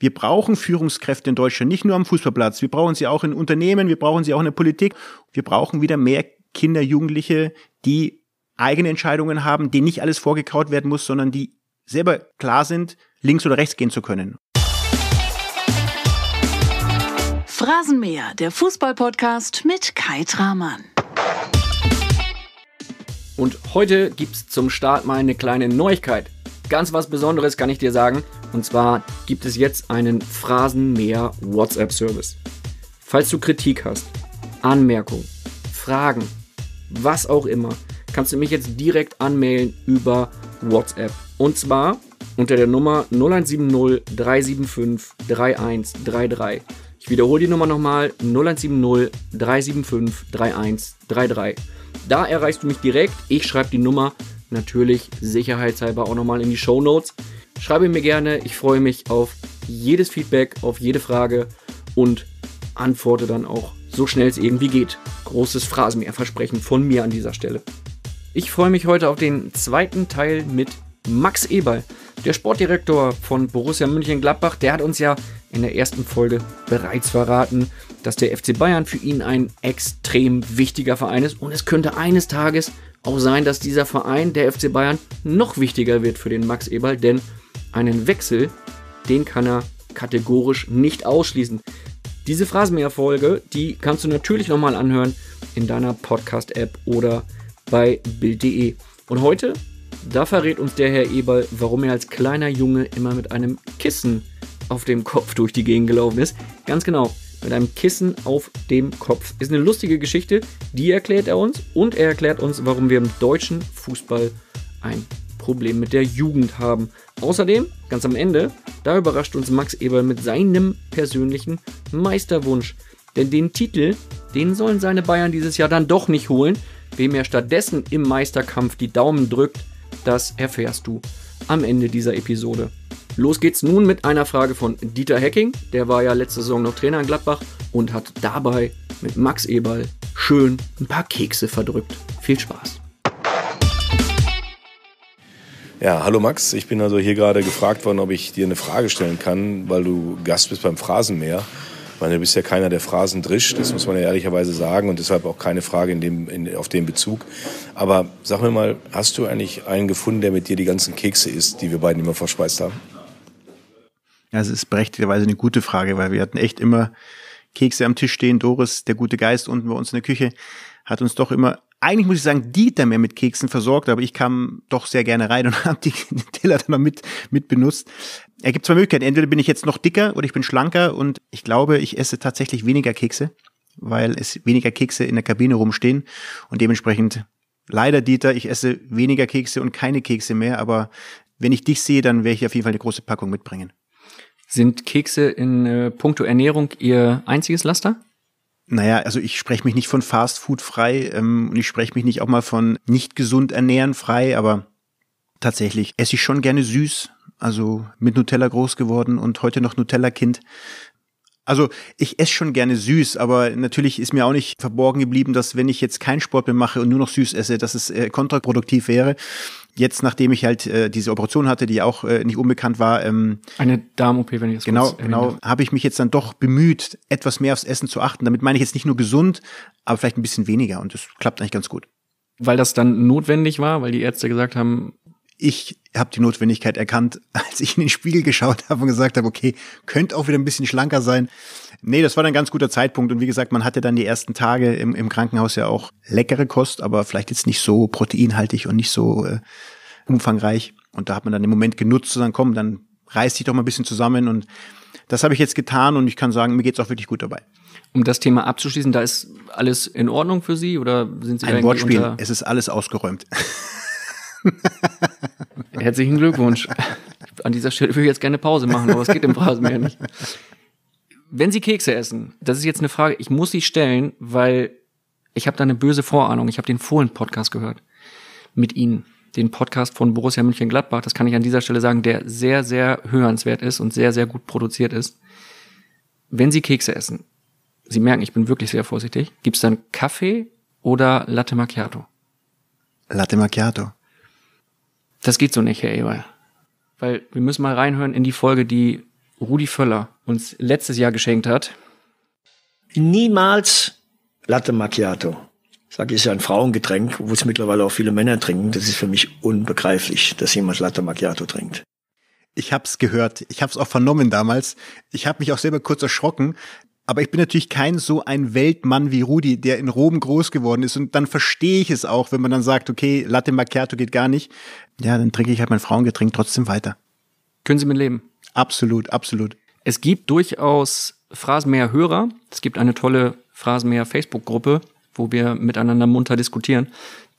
Wir brauchen Führungskräfte in Deutschland, nicht nur am Fußballplatz. Wir brauchen sie auch in Unternehmen, wir brauchen sie auch in der Politik. Wir brauchen wieder mehr Kinder, Jugendliche, die eigene Entscheidungen haben, denen nicht alles vorgekaut werden muss, sondern die selber klar sind, links oder rechts gehen zu können. Phrasenmäher, der Fußballpodcast mit Kai Tramann. Und heute gibt's zum Start mal eine kleine Neuigkeit. Ganz was Besonderes kann ich dir sagen. Und zwar gibt es jetzt einen Phrasenmäher WhatsApp-Service. Falls du Kritik hast, Anmerkungen, Fragen, was auch immer, kannst du mich jetzt direkt anmailen über WhatsApp. Und zwar unter der Nummer 0170 375 3133. Ich wiederhole die Nummer nochmal 0170 375 3133. Da erreichst du mich direkt. Ich schreibe die Nummer natürlich sicherheitshalber auch nochmal in die Show Notes. Schreibe mir gerne. Ich freue mich auf jedes Feedback, auf jede Frage und antworte dann auch so schnell es irgendwie geht. Großes Phrasenmehrversprechen von mir an dieser Stelle. Ich freue mich heute auf den zweiten Teil mit Max Eberl, der Sportdirektor von Borussia München-Gladbach. Der hat uns ja in der ersten Folge bereits verraten, dass der FC Bayern für ihn ein extrem wichtiger Verein ist und es könnte eines Tages auch sein, dass dieser Verein, der FC Bayern, noch wichtiger wird für den Max Eberl, denn einen Wechsel, den kann er kategorisch nicht ausschließen. Diese Phrasenmäherfolge, die kannst du natürlich nochmal anhören in deiner Podcast-App oder bei Bild.de. Und heute, da verrät uns der Herr Eberl, warum er als kleiner Junge immer mit einem Kissen auf dem Kopf durch die Gegend gelaufen ist. Ganz genau, mit einem Kissen auf dem Kopf. Ist eine lustige Geschichte, die erklärt er uns und er erklärt uns, warum wir im deutschen Fußball ein Problem mit der Jugend haben. Außerdem, ganz am Ende, da überrascht uns Max Eberl mit seinem persönlichen Meisterwunsch. Denn den Titel, den sollen seine Bayern dieses Jahr dann doch nicht holen. Wem er stattdessen im Meisterkampf die Daumen drückt, das erfährst du am Ende dieser Episode. Los geht's nun mit einer Frage von Dieter Hecking. Der war ja letzte Saison noch Trainer in Gladbach und hat dabei mit Max Eberl schön ein paar Kekse verdrückt. Viel Spaß! Ja, hallo Max. Ich bin also hier gerade gefragt worden, ob ich dir eine Frage stellen kann, weil du Gast bist beim Phrasenmeer. Ich meine, du bist ja keiner, der Phrasen drischt, das muss man ja ehrlicherweise sagen und deshalb auch keine Frage in dem, in, auf dem Bezug. Aber sag mir mal, hast du eigentlich einen gefunden, der mit dir die ganzen Kekse isst, die wir beiden immer verspeist haben? Ja, es ist berechtigterweise eine gute Frage, weil wir hatten echt immer Kekse am Tisch stehen, Doris, der gute Geist unten bei uns in der Küche hat uns doch immer, eigentlich muss ich sagen, Dieter mehr mit Keksen versorgt, aber ich kam doch sehr gerne rein und habe die Teller dann noch mit, mit benutzt. Er gibt zwei Möglichkeiten. Entweder bin ich jetzt noch dicker oder ich bin schlanker und ich glaube, ich esse tatsächlich weniger Kekse, weil es weniger Kekse in der Kabine rumstehen und dementsprechend leider Dieter, ich esse weniger Kekse und keine Kekse mehr, aber wenn ich dich sehe, dann werde ich auf jeden Fall eine große Packung mitbringen. Sind Kekse in äh, puncto Ernährung Ihr einziges Laster? Naja, also ich spreche mich nicht von Fast Food frei ähm, und ich spreche mich nicht auch mal von nicht gesund ernähren frei, aber tatsächlich esse ich schon gerne süß. Also mit Nutella groß geworden und heute noch Nutella-Kind. Also ich esse schon gerne süß, aber natürlich ist mir auch nicht verborgen geblieben, dass wenn ich jetzt keinen Sport mehr mache und nur noch süß esse, dass es äh, kontraproduktiv wäre jetzt, nachdem ich halt äh, diese Operation hatte, die auch äh, nicht unbekannt war. Ähm, Eine Darm-OP, wenn ich das Genau, genau, habe ich mich jetzt dann doch bemüht, etwas mehr aufs Essen zu achten. Damit meine ich jetzt nicht nur gesund, aber vielleicht ein bisschen weniger. Und das klappt eigentlich ganz gut. Weil das dann notwendig war, weil die Ärzte gesagt haben, ich habe die Notwendigkeit erkannt, als ich in den Spiegel geschaut habe und gesagt habe, okay, könnte auch wieder ein bisschen schlanker sein. Nee, das war dann ein ganz guter Zeitpunkt. Und wie gesagt, man hatte dann die ersten Tage im, im Krankenhaus ja auch leckere Kost, aber vielleicht jetzt nicht so proteinhaltig und nicht so äh, umfangreich. Und da hat man dann den Moment genutzt zu sagen, komm, dann reiß dich doch mal ein bisschen zusammen. Und das habe ich jetzt getan und ich kann sagen, mir geht es auch wirklich gut dabei. Um das Thema abzuschließen, da ist alles in Ordnung für Sie oder sind Sie ein Wortspiel? Es ist alles ausgeräumt. Herzlichen Glückwunsch. An dieser Stelle würde ich jetzt gerne Pause machen, aber es geht im Phrasenmäher nicht wenn Sie Kekse essen, das ist jetzt eine Frage, ich muss sie stellen, weil ich habe da eine böse Vorahnung. Ich habe den Fohlen-Podcast gehört mit Ihnen. Den Podcast von Borussia München-Gladbach, das kann ich an dieser Stelle sagen, der sehr, sehr hörenswert ist und sehr, sehr gut produziert ist. Wenn Sie Kekse essen, Sie merken, ich bin wirklich sehr vorsichtig, gibt es dann Kaffee oder Latte Macchiato? Latte Macchiato. Das geht so nicht, Herr Eber. Weil wir müssen mal reinhören in die Folge, die Rudi Völler uns letztes Jahr geschenkt hat. Niemals Latte Macchiato. Sag ich, ist ja ein Frauengetränk, wo es mittlerweile auch viele Männer trinken. Das ist für mich unbegreiflich, dass jemand Latte Macchiato trinkt. Ich hab's gehört, ich hab's auch vernommen damals. Ich habe mich auch selber kurz erschrocken, aber ich bin natürlich kein so ein Weltmann wie Rudi, der in Rom groß geworden ist. Und dann verstehe ich es auch, wenn man dann sagt, okay, Latte Macchiato geht gar nicht. Ja, dann trinke ich halt mein Frauengetränk trotzdem weiter. Können Sie mit leben? Absolut, absolut. Es gibt durchaus Phrasenmäher-Hörer. Es gibt eine tolle Phrasenmäher-Facebook-Gruppe, wo wir miteinander munter diskutieren,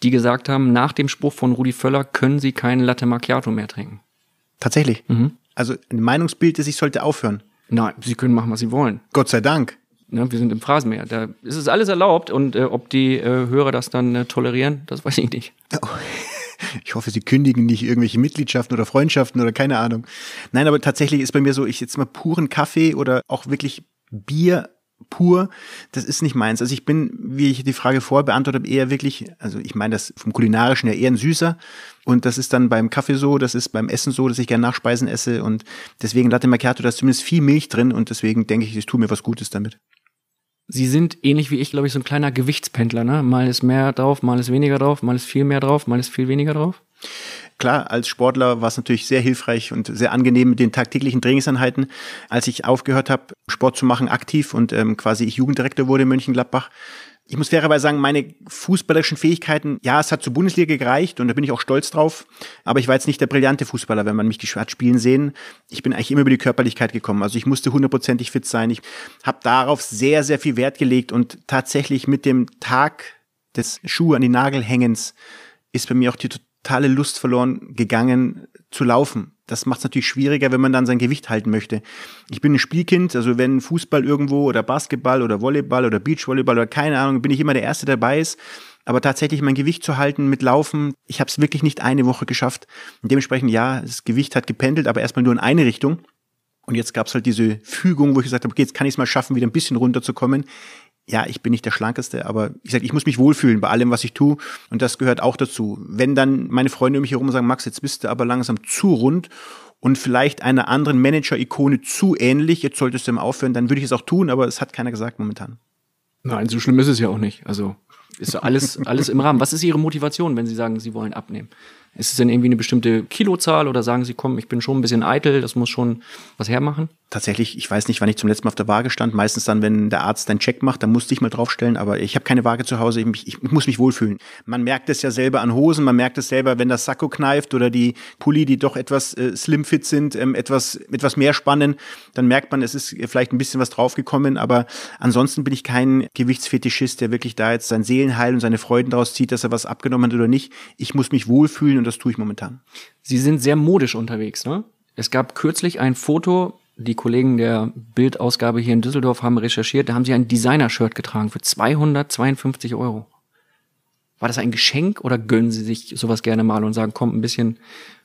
die gesagt haben, nach dem Spruch von Rudi Völler können sie keinen Latte Macchiato mehr trinken. Tatsächlich? Mhm. Also ein Meinungsbild ist, ich sollte aufhören. Nein, sie können machen, was sie wollen. Gott sei Dank. Ne, wir sind im Phrasenmeer. Da ist es alles erlaubt und äh, ob die äh, Hörer das dann äh, tolerieren, das weiß ich nicht. Oh. Ich hoffe, sie kündigen nicht irgendwelche Mitgliedschaften oder Freundschaften oder keine Ahnung. Nein, aber tatsächlich ist bei mir so, ich jetzt mal puren Kaffee oder auch wirklich Bier pur, das ist nicht meins. Also ich bin, wie ich die Frage vorher beantwortet habe, eher wirklich, also ich meine das vom kulinarischen ja eher ein süßer und das ist dann beim Kaffee so, das ist beim Essen so, dass ich gerne Nachspeisen esse und deswegen Latte Macchiato, da ist zumindest viel Milch drin und deswegen denke ich, ich tue mir was Gutes damit sie sind ähnlich wie ich, glaube ich, so ein kleiner Gewichtspendler. Ne? Mal ist mehr drauf, mal ist weniger drauf, mal ist viel mehr drauf, mal ist viel weniger drauf. Klar, als Sportler war es natürlich sehr hilfreich und sehr angenehm mit den tagtäglichen Trainingseinheiten. Als ich aufgehört habe, Sport zu machen aktiv und ähm, quasi ich Jugenddirektor wurde in Mönchengladbach, ich muss fairerweise sagen, meine fußballerischen Fähigkeiten, ja, es hat zur Bundesliga gereicht und da bin ich auch stolz drauf. Aber ich war jetzt nicht der brillante Fußballer, wenn man mich hat spielen sehen. Ich bin eigentlich immer über die Körperlichkeit gekommen. Also ich musste hundertprozentig fit sein. Ich habe darauf sehr, sehr viel Wert gelegt und tatsächlich mit dem Tag des Schuh an die Nagel hängens ist bei mir auch die totale Lust verloren gegangen zu laufen das macht es natürlich schwieriger, wenn man dann sein Gewicht halten möchte. Ich bin ein Spielkind, also wenn Fußball irgendwo oder Basketball oder Volleyball oder Beachvolleyball oder keine Ahnung, bin ich immer der Erste dabei ist. Aber tatsächlich mein Gewicht zu halten mit Laufen, ich habe es wirklich nicht eine Woche geschafft. Und dementsprechend, ja, das Gewicht hat gependelt, aber erstmal nur in eine Richtung. Und jetzt gab es halt diese Fügung, wo ich gesagt habe, okay, jetzt kann ich es mal schaffen, wieder ein bisschen runterzukommen ja, ich bin nicht der Schlankeste, aber ich sage, ich muss mich wohlfühlen bei allem, was ich tue. Und das gehört auch dazu. Wenn dann meine Freunde um mich herum sagen, Max, jetzt bist du aber langsam zu rund und vielleicht einer anderen Manager-Ikone zu ähnlich, jetzt solltest du mal aufhören, dann würde ich es auch tun, aber es hat keiner gesagt momentan. Nein, so schlimm ist es ja auch nicht. Also ist alles, alles im Rahmen. Was ist Ihre Motivation, wenn Sie sagen, Sie wollen abnehmen? Ist es denn irgendwie eine bestimmte Kilozahl oder sagen Sie, komm, ich bin schon ein bisschen eitel, das muss schon was hermachen? Tatsächlich, ich weiß nicht, wann ich zum letzten Mal auf der Waage stand. Meistens dann, wenn der Arzt einen Check macht, dann musste ich mal draufstellen, aber ich habe keine Waage zu Hause, ich, ich, muss mich wohlfühlen. Man merkt es ja selber an Hosen, man merkt es selber, wenn das Sakko kneift oder die Pulli, die doch etwas äh, slimfit sind, ähm, etwas, etwas mehr spannen, dann merkt man, es ist äh, vielleicht ein bisschen was draufgekommen, aber ansonsten bin ich kein Gewichtsfetischist, der wirklich da jetzt sein Seelenheil und seine Freuden draus zieht, dass er was abgenommen hat oder nicht. Ich muss mich wohlfühlen und das tue ich momentan. Sie sind sehr modisch unterwegs, ne? Es gab kürzlich ein Foto, die Kollegen der Bildausgabe hier in Düsseldorf haben recherchiert, da haben sie ein Designer-Shirt getragen für 252 Euro. War das ein Geschenk oder gönnen Sie sich sowas gerne mal und sagen, komm, ein bisschen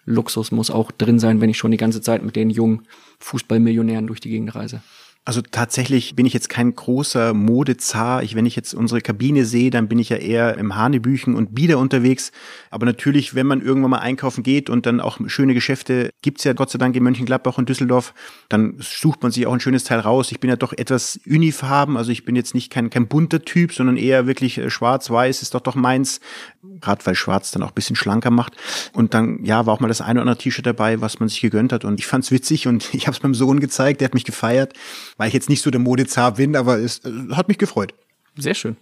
Luxus muss auch drin sein, wenn ich schon die ganze Zeit mit den jungen Fußballmillionären durch die Gegend reise? Also tatsächlich bin ich jetzt kein großer Modezar. Ich, wenn ich jetzt unsere Kabine sehe, dann bin ich ja eher im Hanebüchen und Bieder unterwegs. Aber natürlich, wenn man irgendwann mal einkaufen geht und dann auch schöne Geschäfte gibt's ja Gott sei Dank in Mönchengladbach und Düsseldorf, dann sucht man sich auch ein schönes Teil raus. Ich bin ja doch etwas unifarben, also ich bin jetzt nicht kein, kein bunter Typ, sondern eher wirklich äh, schwarz-weiß ist doch doch meins. Gerade weil schwarz dann auch bisschen schlanker macht. Und dann, ja, war auch mal das eine oder andere T-Shirt dabei, was man sich gegönnt hat. Und ich fand's witzig und ich habe es meinem Sohn gezeigt, der hat mich gefeiert weil ich jetzt nicht so der Modezar bin, aber es äh, hat mich gefreut. Sehr schön.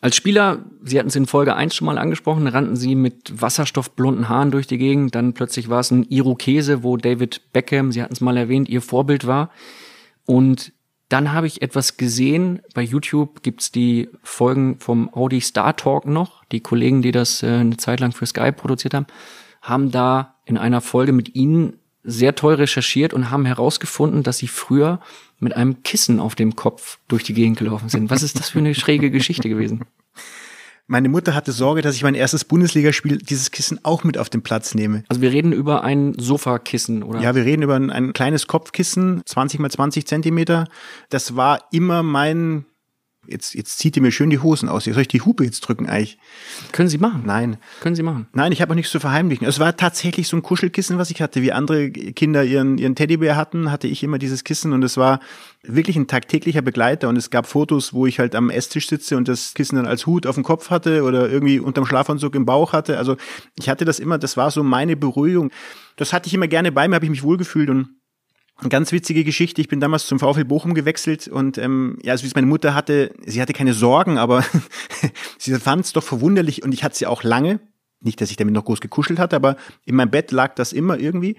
Als Spieler, Sie hatten es in Folge 1 schon mal angesprochen, rannten Sie mit wasserstoffblonden Haaren durch die Gegend. Dann plötzlich war es ein Irokese, wo David Beckham, Sie hatten es mal erwähnt, Ihr Vorbild war. Und dann habe ich etwas gesehen. Bei YouTube gibt es die Folgen vom Audi Star Talk noch. Die Kollegen, die das äh, eine Zeit lang für Sky produziert haben, haben da in einer Folge mit Ihnen sehr toll recherchiert und haben herausgefunden, dass sie früher mit einem Kissen auf dem Kopf durch die Gegend gelaufen sind. Was ist das für eine schräge Geschichte gewesen? Meine Mutter hatte Sorge, dass ich mein erstes Bundesligaspiel dieses Kissen auch mit auf den Platz nehme. Also wir reden über ein Sofakissen, oder? Ja, wir reden über ein, ein kleines Kopfkissen, 20 mal 20 Zentimeter. Das war immer mein jetzt, jetzt zieht ihr mir schön die Hosen aus. Soll ich die Hupe jetzt drücken eigentlich? Können Sie machen. Nein. Können Sie machen. Nein, ich habe auch nichts zu verheimlichen. Es war tatsächlich so ein Kuschelkissen, was ich hatte. Wie andere Kinder ihren, ihren Teddybär hatten, hatte ich immer dieses Kissen und es war wirklich ein tagtäglicher Begleiter und es gab Fotos, wo ich halt am Esstisch sitze und das Kissen dann als Hut auf dem Kopf hatte oder irgendwie unterm Schlafanzug im Bauch hatte. Also ich hatte das immer, das war so meine Beruhigung. Das hatte ich immer gerne bei mir, habe ich mich wohlgefühlt und eine ganz witzige Geschichte. Ich bin damals zum VfL Bochum gewechselt und ähm, ja, so also wie es meine Mutter hatte, sie hatte keine Sorgen, aber sie fand es doch verwunderlich und ich hatte sie auch lange. Nicht, dass ich damit noch groß gekuschelt hatte, aber in meinem Bett lag das immer irgendwie.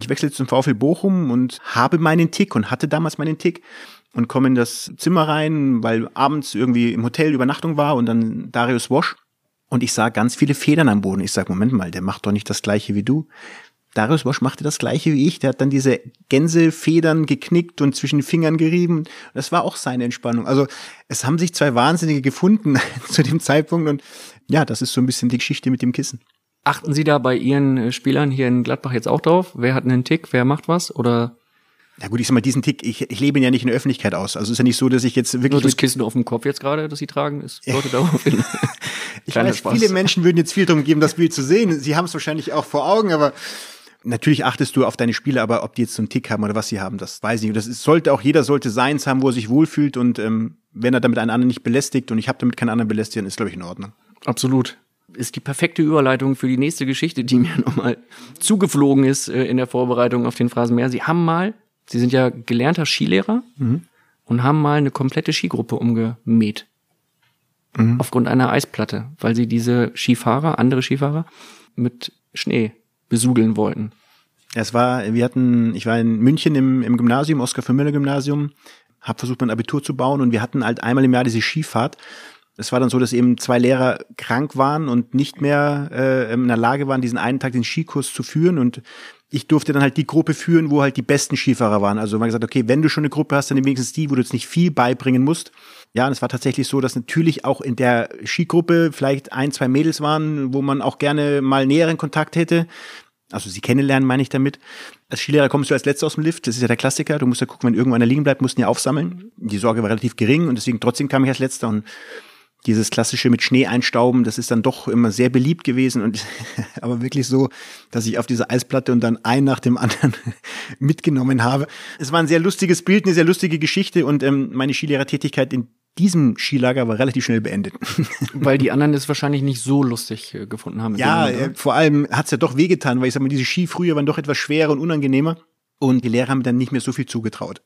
Ich wechselte zum VfL Bochum und habe meinen Tick und hatte damals meinen Tick und komme in das Zimmer rein, weil abends irgendwie im Hotel Übernachtung war und dann Darius Wosch. Und ich sah ganz viele Federn am Boden. Ich sag Moment mal, der macht doch nicht das gleiche wie du. Darius Bosch machte das gleiche wie ich. Der hat dann diese Gänsefedern geknickt und zwischen den Fingern gerieben. Das war auch seine Entspannung. Also es haben sich zwei Wahnsinnige gefunden zu dem Zeitpunkt. Und ja, das ist so ein bisschen die Geschichte mit dem Kissen. Achten Sie da bei Ihren äh, Spielern hier in Gladbach jetzt auch drauf? Wer hat einen Tick? Wer macht was? Oder ja gut, ich sag mal, diesen Tick, ich, ich lebe ihn ja nicht in der Öffentlichkeit aus. Also ist ja nicht so, dass ich jetzt wirklich. Nur das Kissen auf dem Kopf jetzt gerade, das sie tragen, ist Leute darauf hin. ich weiß, Spaß. viele Menschen würden jetzt viel darum geben, das Bild zu sehen. Sie haben es wahrscheinlich auch vor Augen, aber natürlich achtest du auf deine Spiele, aber ob die jetzt so einen Tick haben oder was sie haben, das weiß ich nicht. Das ist, sollte auch jeder sollte seins haben, wo er sich wohlfühlt und ähm, wenn er damit einen anderen nicht belästigt und ich habe damit keinen anderen belästigt, dann ist glaube ich in Ordnung. Absolut. Ist die perfekte Überleitung für die nächste Geschichte, die mir nochmal zugeflogen ist äh, in der Vorbereitung auf den Phrasenmäher. Sie haben mal, Sie sind ja gelernter Skilehrer mhm. und haben mal eine komplette Skigruppe umgemäht. Mhm. Aufgrund einer Eisplatte, weil sie diese Skifahrer, andere Skifahrer, mit Schnee besudeln wollten. Es war, wir hatten, ich war in München im, im Gymnasium, Oskar für Müller Gymnasium, habe versucht, mein Abitur zu bauen und wir hatten halt einmal im Jahr diese Skifahrt. Es war dann so, dass eben zwei Lehrer krank waren und nicht mehr äh, in der Lage waren, diesen einen Tag den Skikurs zu führen. Und ich durfte dann halt die Gruppe führen, wo halt die besten Skifahrer waren. Also man hat gesagt, okay, wenn du schon eine Gruppe hast, dann wenigstens die, wo du jetzt nicht viel beibringen musst. Ja, und es war tatsächlich so, dass natürlich auch in der Skigruppe vielleicht ein, zwei Mädels waren, wo man auch gerne mal näheren Kontakt hätte. Also sie kennenlernen, meine ich damit. Als Skilehrer kommst du als Letzter aus dem Lift, das ist ja der Klassiker. Du musst ja gucken, wenn irgendwo einer liegen bleibt, musst du ihn ja aufsammeln. Die Sorge war relativ gering und deswegen trotzdem kam ich als Letzter und dieses klassische mit Schnee einstauben, das ist dann doch immer sehr beliebt gewesen und aber wirklich so, dass ich auf dieser Eisplatte und dann ein nach dem anderen mitgenommen habe. Es war ein sehr lustiges Bild, eine sehr lustige Geschichte und ähm, meine Skilehrertätigkeit in diesem Skilager war relativ schnell beendet. weil die anderen es wahrscheinlich nicht so lustig äh, gefunden haben. Ja, äh, vor allem hat es ja doch wehgetan, weil ich sag mal, diese Ski früher waren doch etwas schwerer und unangenehmer. Und die Lehrer haben dann nicht mehr so viel zugetraut.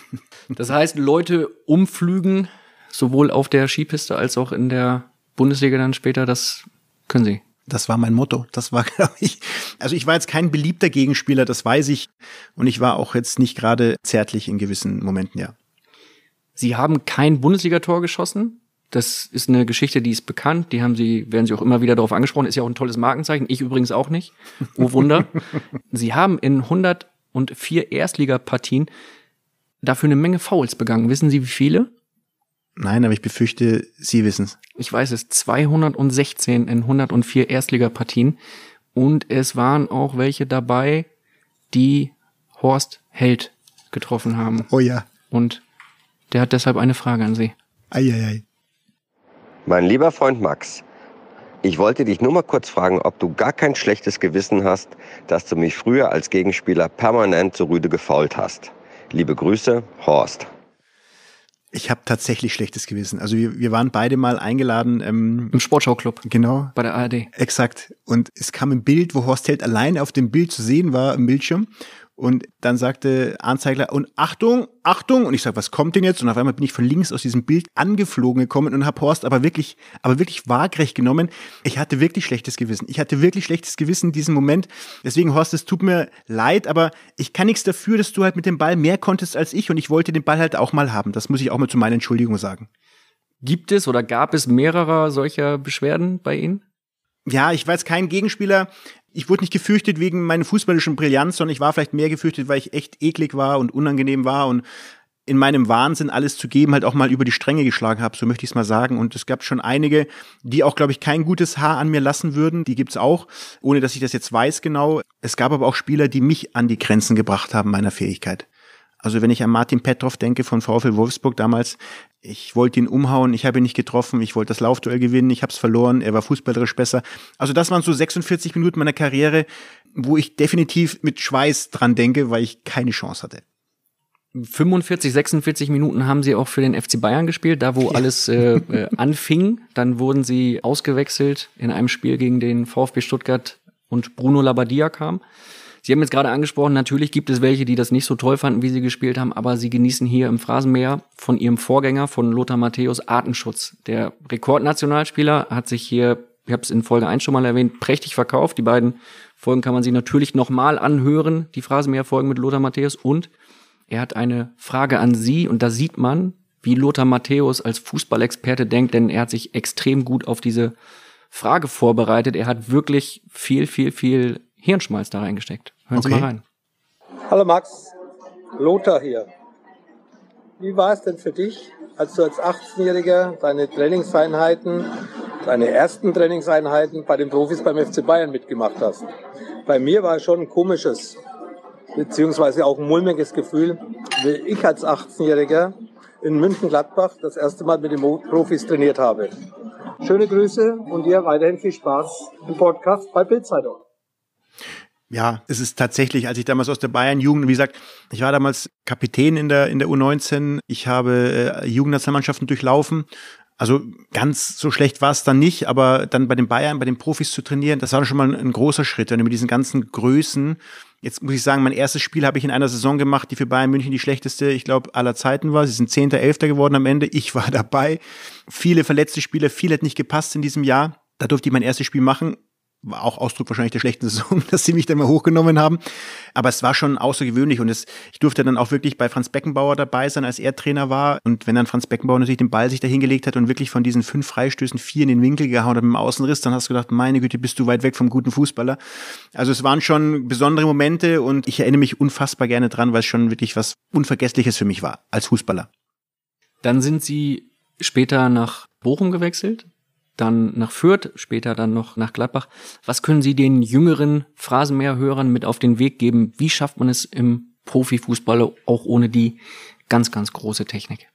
das heißt, Leute umflügen, sowohl auf der Skipiste als auch in der Bundesliga dann später, das können sie. Das war mein Motto. Das war, glaube ich. Also ich war jetzt kein beliebter Gegenspieler, das weiß ich. Und ich war auch jetzt nicht gerade zärtlich in gewissen Momenten, ja. Sie haben kein Bundesligator geschossen. Das ist eine Geschichte, die ist bekannt. Die haben sie, werden sie auch immer wieder darauf angesprochen. Ist ja auch ein tolles Markenzeichen. Ich übrigens auch nicht. Oh Wunder. sie haben in 104 Erstligapartien dafür eine Menge Fouls begangen. Wissen Sie, wie viele? Nein, aber ich befürchte, Sie wissen es. Ich weiß es. 216 in 104 Erstligapartien. Und es waren auch welche dabei, die Horst Held getroffen haben. Oh ja. Und der hat deshalb eine Frage an Sie. Eieiei. Mein lieber Freund Max, ich wollte dich nur mal kurz fragen, ob du gar kein schlechtes Gewissen hast, dass du mich früher als Gegenspieler permanent so rüde gefault hast. Liebe Grüße, Horst. Ich habe tatsächlich schlechtes Gewissen. Also wir, wir waren beide mal eingeladen. Ähm, Im Sportschauclub. Genau. Bei der ARD. Exakt. Und es kam ein Bild, wo Horst Held allein auf dem Bild zu sehen war, im Bildschirm. Und dann sagte Anzeigler, und Achtung, Achtung. Und ich sage, was kommt denn jetzt? Und auf einmal bin ich von links aus diesem Bild angeflogen gekommen und habe Horst aber wirklich, aber wirklich waagrecht genommen. Ich hatte wirklich schlechtes Gewissen. Ich hatte wirklich schlechtes Gewissen in diesem Moment. Deswegen, Horst, es tut mir leid, aber ich kann nichts dafür, dass du halt mit dem Ball mehr konntest als ich. Und ich wollte den Ball halt auch mal haben. Das muss ich auch mal zu meiner Entschuldigung sagen. Gibt es oder gab es mehrere solcher Beschwerden bei Ihnen? Ja, ich weiß kein Gegenspieler, ich wurde nicht gefürchtet wegen meiner fußballischen Brillanz, sondern ich war vielleicht mehr gefürchtet, weil ich echt eklig war und unangenehm war und in meinem Wahnsinn alles zu geben, halt auch mal über die Stränge geschlagen habe, so möchte ich es mal sagen. Und es gab schon einige, die auch, glaube ich, kein gutes Haar an mir lassen würden. Die gibt's auch, ohne dass ich das jetzt weiß genau. Es gab aber auch Spieler, die mich an die Grenzen gebracht haben meiner Fähigkeit. Also wenn ich an Martin Petrov denke von VfL Wolfsburg damals, ich wollte ihn umhauen, ich habe ihn nicht getroffen, ich wollte das Laufduell gewinnen, ich habe es verloren, er war fußballerisch besser. Also das waren so 46 Minuten meiner Karriere, wo ich definitiv mit Schweiß dran denke, weil ich keine Chance hatte. 45, 46 Minuten haben sie auch für den FC Bayern gespielt, da wo ja. alles äh, äh anfing. Dann wurden sie ausgewechselt in einem Spiel gegen den VfB Stuttgart und Bruno Labbadia kam. Sie haben jetzt gerade angesprochen, natürlich gibt es welche, die das nicht so toll fanden, wie sie gespielt haben, aber sie genießen hier im Phrasenmäher von ihrem Vorgänger, von Lothar Matthäus, Artenschutz. Der Rekordnationalspieler hat sich hier, ich habe es in Folge 1 schon mal erwähnt, prächtig verkauft. Die beiden Folgen kann man sich natürlich nochmal anhören, die Phrasenmäher-Folgen mit Lothar Matthäus. Und er hat eine Frage an Sie und da sieht man, wie Lothar Matthäus als Fußballexperte denkt, denn er hat sich extrem gut auf diese Frage vorbereitet. Er hat wirklich viel, viel, viel Hirnschmalz da reingesteckt. Hören okay. Sie mal rein. Hallo Max, Lothar hier. Wie war es denn für dich, als du als 18-Jähriger deine Trainingseinheiten, deine ersten Trainingseinheiten bei den Profis beim FC Bayern mitgemacht hast? Bei mir war es schon ein komisches, beziehungsweise auch ein mulmiges Gefühl, wie ich als 18-Jähriger in München-Gladbach das erste Mal mit den Profis trainiert habe. Schöne Grüße und dir weiterhin viel Spaß im Podcast bei Bildzeitung ja, es ist tatsächlich, als ich damals aus der Bayern-Jugend, wie gesagt, ich war damals Kapitän in der, in der U19, ich habe äh, Jugendnationalmannschaften durchlaufen. Also ganz so schlecht war es dann nicht, aber dann bei den Bayern, bei den Profis zu trainieren, das war schon mal ein, ein großer Schritt. Und mit diesen ganzen Größen, jetzt muss ich sagen, mein erstes Spiel habe ich in einer Saison gemacht, die für Bayern München die schlechteste, ich glaube, aller Zeiten war. Sie sind Zehnter, Elfter geworden am Ende. Ich war dabei. Viele verletzte Spieler, viel hat nicht gepasst in diesem Jahr. Da durfte ich mein erstes Spiel machen war auch Ausdruck wahrscheinlich der schlechten Saison, dass sie mich dann mal hochgenommen haben. Aber es war schon außergewöhnlich und es, ich durfte dann auch wirklich bei Franz Beckenbauer dabei sein, als er Trainer war. Und wenn dann Franz Beckenbauer natürlich den Ball sich dahingelegt hat und wirklich von diesen fünf Freistößen vier in den Winkel gehauen hat mit dem Außenriss, dann hast du gedacht, meine Güte, bist du weit weg vom guten Fußballer. Also es waren schon besondere Momente und ich erinnere mich unfassbar gerne dran, weil es schon wirklich was Unvergessliches für mich war als Fußballer. Dann sind Sie später nach Bochum gewechselt, dann nach Fürth, später dann noch nach Gladbach. Was können Sie den jüngeren Phrasenmäherhörern mit auf den Weg geben? Wie schafft man es im Profifußball auch ohne die ganz, ganz große Technik?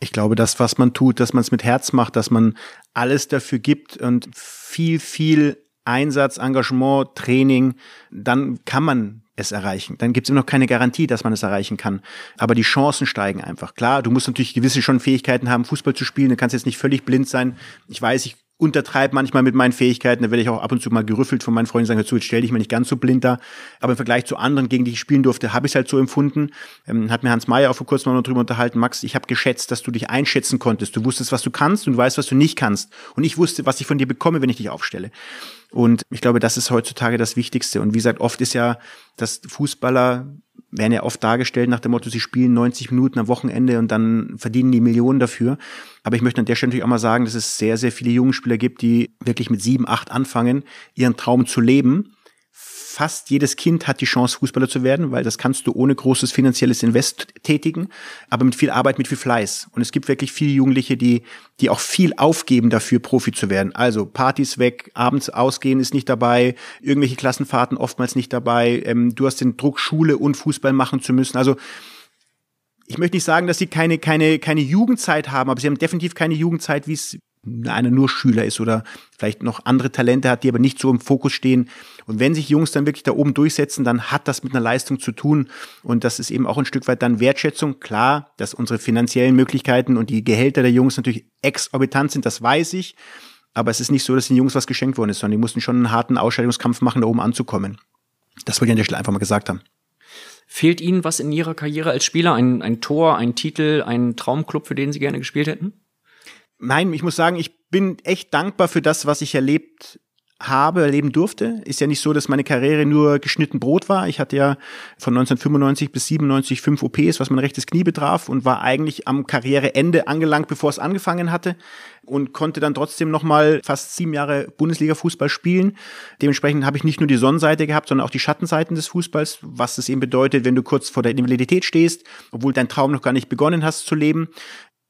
Ich glaube, das, was man tut, dass man es mit Herz macht, dass man alles dafür gibt und viel, viel Einsatz, Engagement, Training, dann kann man es erreichen. Dann gibt es immer noch keine Garantie, dass man es erreichen kann. Aber die Chancen steigen einfach. Klar, du musst natürlich gewisse schon Fähigkeiten haben, Fußball zu spielen. Du kannst jetzt nicht völlig blind sein. Ich weiß, ich untertreibe manchmal mit meinen Fähigkeiten. Da werde ich auch ab und zu mal gerüffelt von meinen Freunden, sagen, dazu, jetzt stell dich mal nicht ganz so blind da. Aber im Vergleich zu anderen, gegen die ich spielen durfte, habe ich es halt so empfunden. Ähm, hat mir Hans Mayer auch vor kurzem noch drüber unterhalten. Max, ich habe geschätzt, dass du dich einschätzen konntest. Du wusstest, was du kannst und du weißt, was du nicht kannst. Und ich wusste, was ich von dir bekomme, wenn ich dich aufstelle. Und ich glaube, das ist heutzutage das Wichtigste. Und wie gesagt, oft ist ja, dass Fußballer werden ja oft dargestellt nach dem Motto, sie spielen 90 Minuten am Wochenende und dann verdienen die Millionen dafür. Aber ich möchte an der Stelle natürlich auch mal sagen, dass es sehr, sehr viele junge Spieler gibt, die wirklich mit sieben, acht anfangen, ihren Traum zu leben fast jedes Kind hat die Chance, Fußballer zu werden, weil das kannst du ohne großes finanzielles Invest tätigen, aber mit viel Arbeit, mit viel Fleiß. Und es gibt wirklich viele Jugendliche, die, die auch viel aufgeben dafür, Profi zu werden. Also Partys weg, abends ausgehen ist nicht dabei, irgendwelche Klassenfahrten oftmals nicht dabei. Ähm, du hast den Druck, Schule und Fußball machen zu müssen. Also ich möchte nicht sagen, dass sie keine, keine, keine Jugendzeit haben, aber sie haben definitiv keine Jugendzeit, wie es einer nur Schüler ist oder vielleicht noch andere Talente hat, die aber nicht so im Fokus stehen. Und wenn sich Jungs dann wirklich da oben durchsetzen, dann hat das mit einer Leistung zu tun. Und das ist eben auch ein Stück weit dann Wertschätzung. Klar, dass unsere finanziellen Möglichkeiten und die Gehälter der Jungs natürlich exorbitant sind, das weiß ich. Aber es ist nicht so, dass den Jungs was geschenkt worden ist, sondern die mussten schon einen harten Ausscheidungskampf machen, da oben anzukommen. Das wollte ich an der Stelle einfach mal gesagt haben. Fehlt Ihnen was in Ihrer Karriere als Spieler? Ein, ein Tor, ein Titel, ein Traumclub, für den Sie gerne gespielt hätten? nein, ich muss sagen, ich bin echt dankbar für das, was ich erlebt habe, erleben durfte. Ist ja nicht so, dass meine Karriere nur geschnitten Brot war. Ich hatte ja von 1995 bis 97 fünf OPs, was mein rechtes Knie betraf und war eigentlich am Karriereende angelangt, bevor es angefangen hatte und konnte dann trotzdem nochmal fast sieben Jahre Bundesliga-Fußball spielen. Dementsprechend habe ich nicht nur die Sonnenseite gehabt, sondern auch die Schattenseiten des Fußballs, was es eben bedeutet, wenn du kurz vor der Invalidität stehst, obwohl dein Traum noch gar nicht begonnen hast zu leben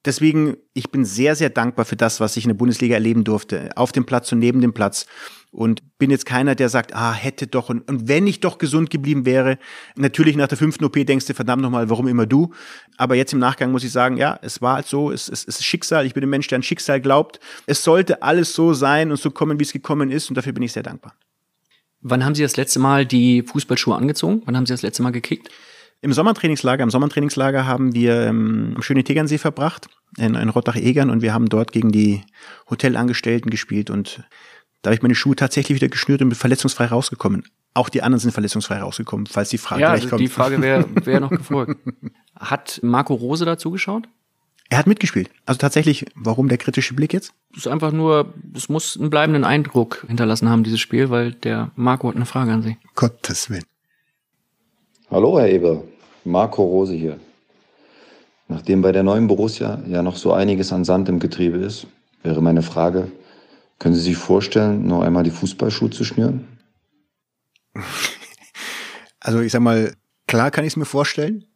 deswegen, ich bin sehr, sehr dankbar für das, was ich in der Bundesliga erleben durfte. Auf dem Platz und neben dem Platz. Und bin jetzt keiner, der sagt, ah, hätte doch. Und, und wenn ich doch gesund geblieben wäre, natürlich nach der fünften OP denkst du, verdammt nochmal, warum immer du? Aber jetzt im Nachgang muss ich sagen, ja, es war halt so, es, es, es ist Schicksal. Ich bin ein Mensch, der an Schicksal glaubt. Es sollte alles so sein und so kommen, wie es gekommen ist. Und dafür bin ich sehr dankbar. Wann haben Sie das letzte Mal die Fußballschuhe angezogen? Wann haben Sie das letzte Mal gekickt? Im Sommertrainingslager, im Sommertrainingslager haben wir ähm, am schönen Tegernsee verbracht, in, in Rottach-Egern, und wir haben dort gegen die Hotelangestellten gespielt und da habe ich meine Schuhe tatsächlich wieder geschnürt und bin verletzungsfrei rausgekommen. Auch die anderen sind verletzungsfrei rausgekommen, falls die Frage ja, gleich also kommt. Die Frage wäre wär noch gefolgt. Hat Marco Rose dazu geschaut? Er hat mitgespielt. Also tatsächlich, warum der kritische Blick jetzt? Es ist einfach nur, es muss einen bleibenden Eindruck hinterlassen haben, dieses Spiel, weil der Marco hat eine Frage an Sie. Gottes Willen. Hallo, Herr Eber. Marco Rose hier. Nachdem bei der neuen Borussia ja noch so einiges an Sand im Getriebe ist, wäre meine Frage, können Sie sich vorstellen, noch einmal die Fußballschuhe zu schnüren? Also ich sag mal, klar kann ich es mir vorstellen,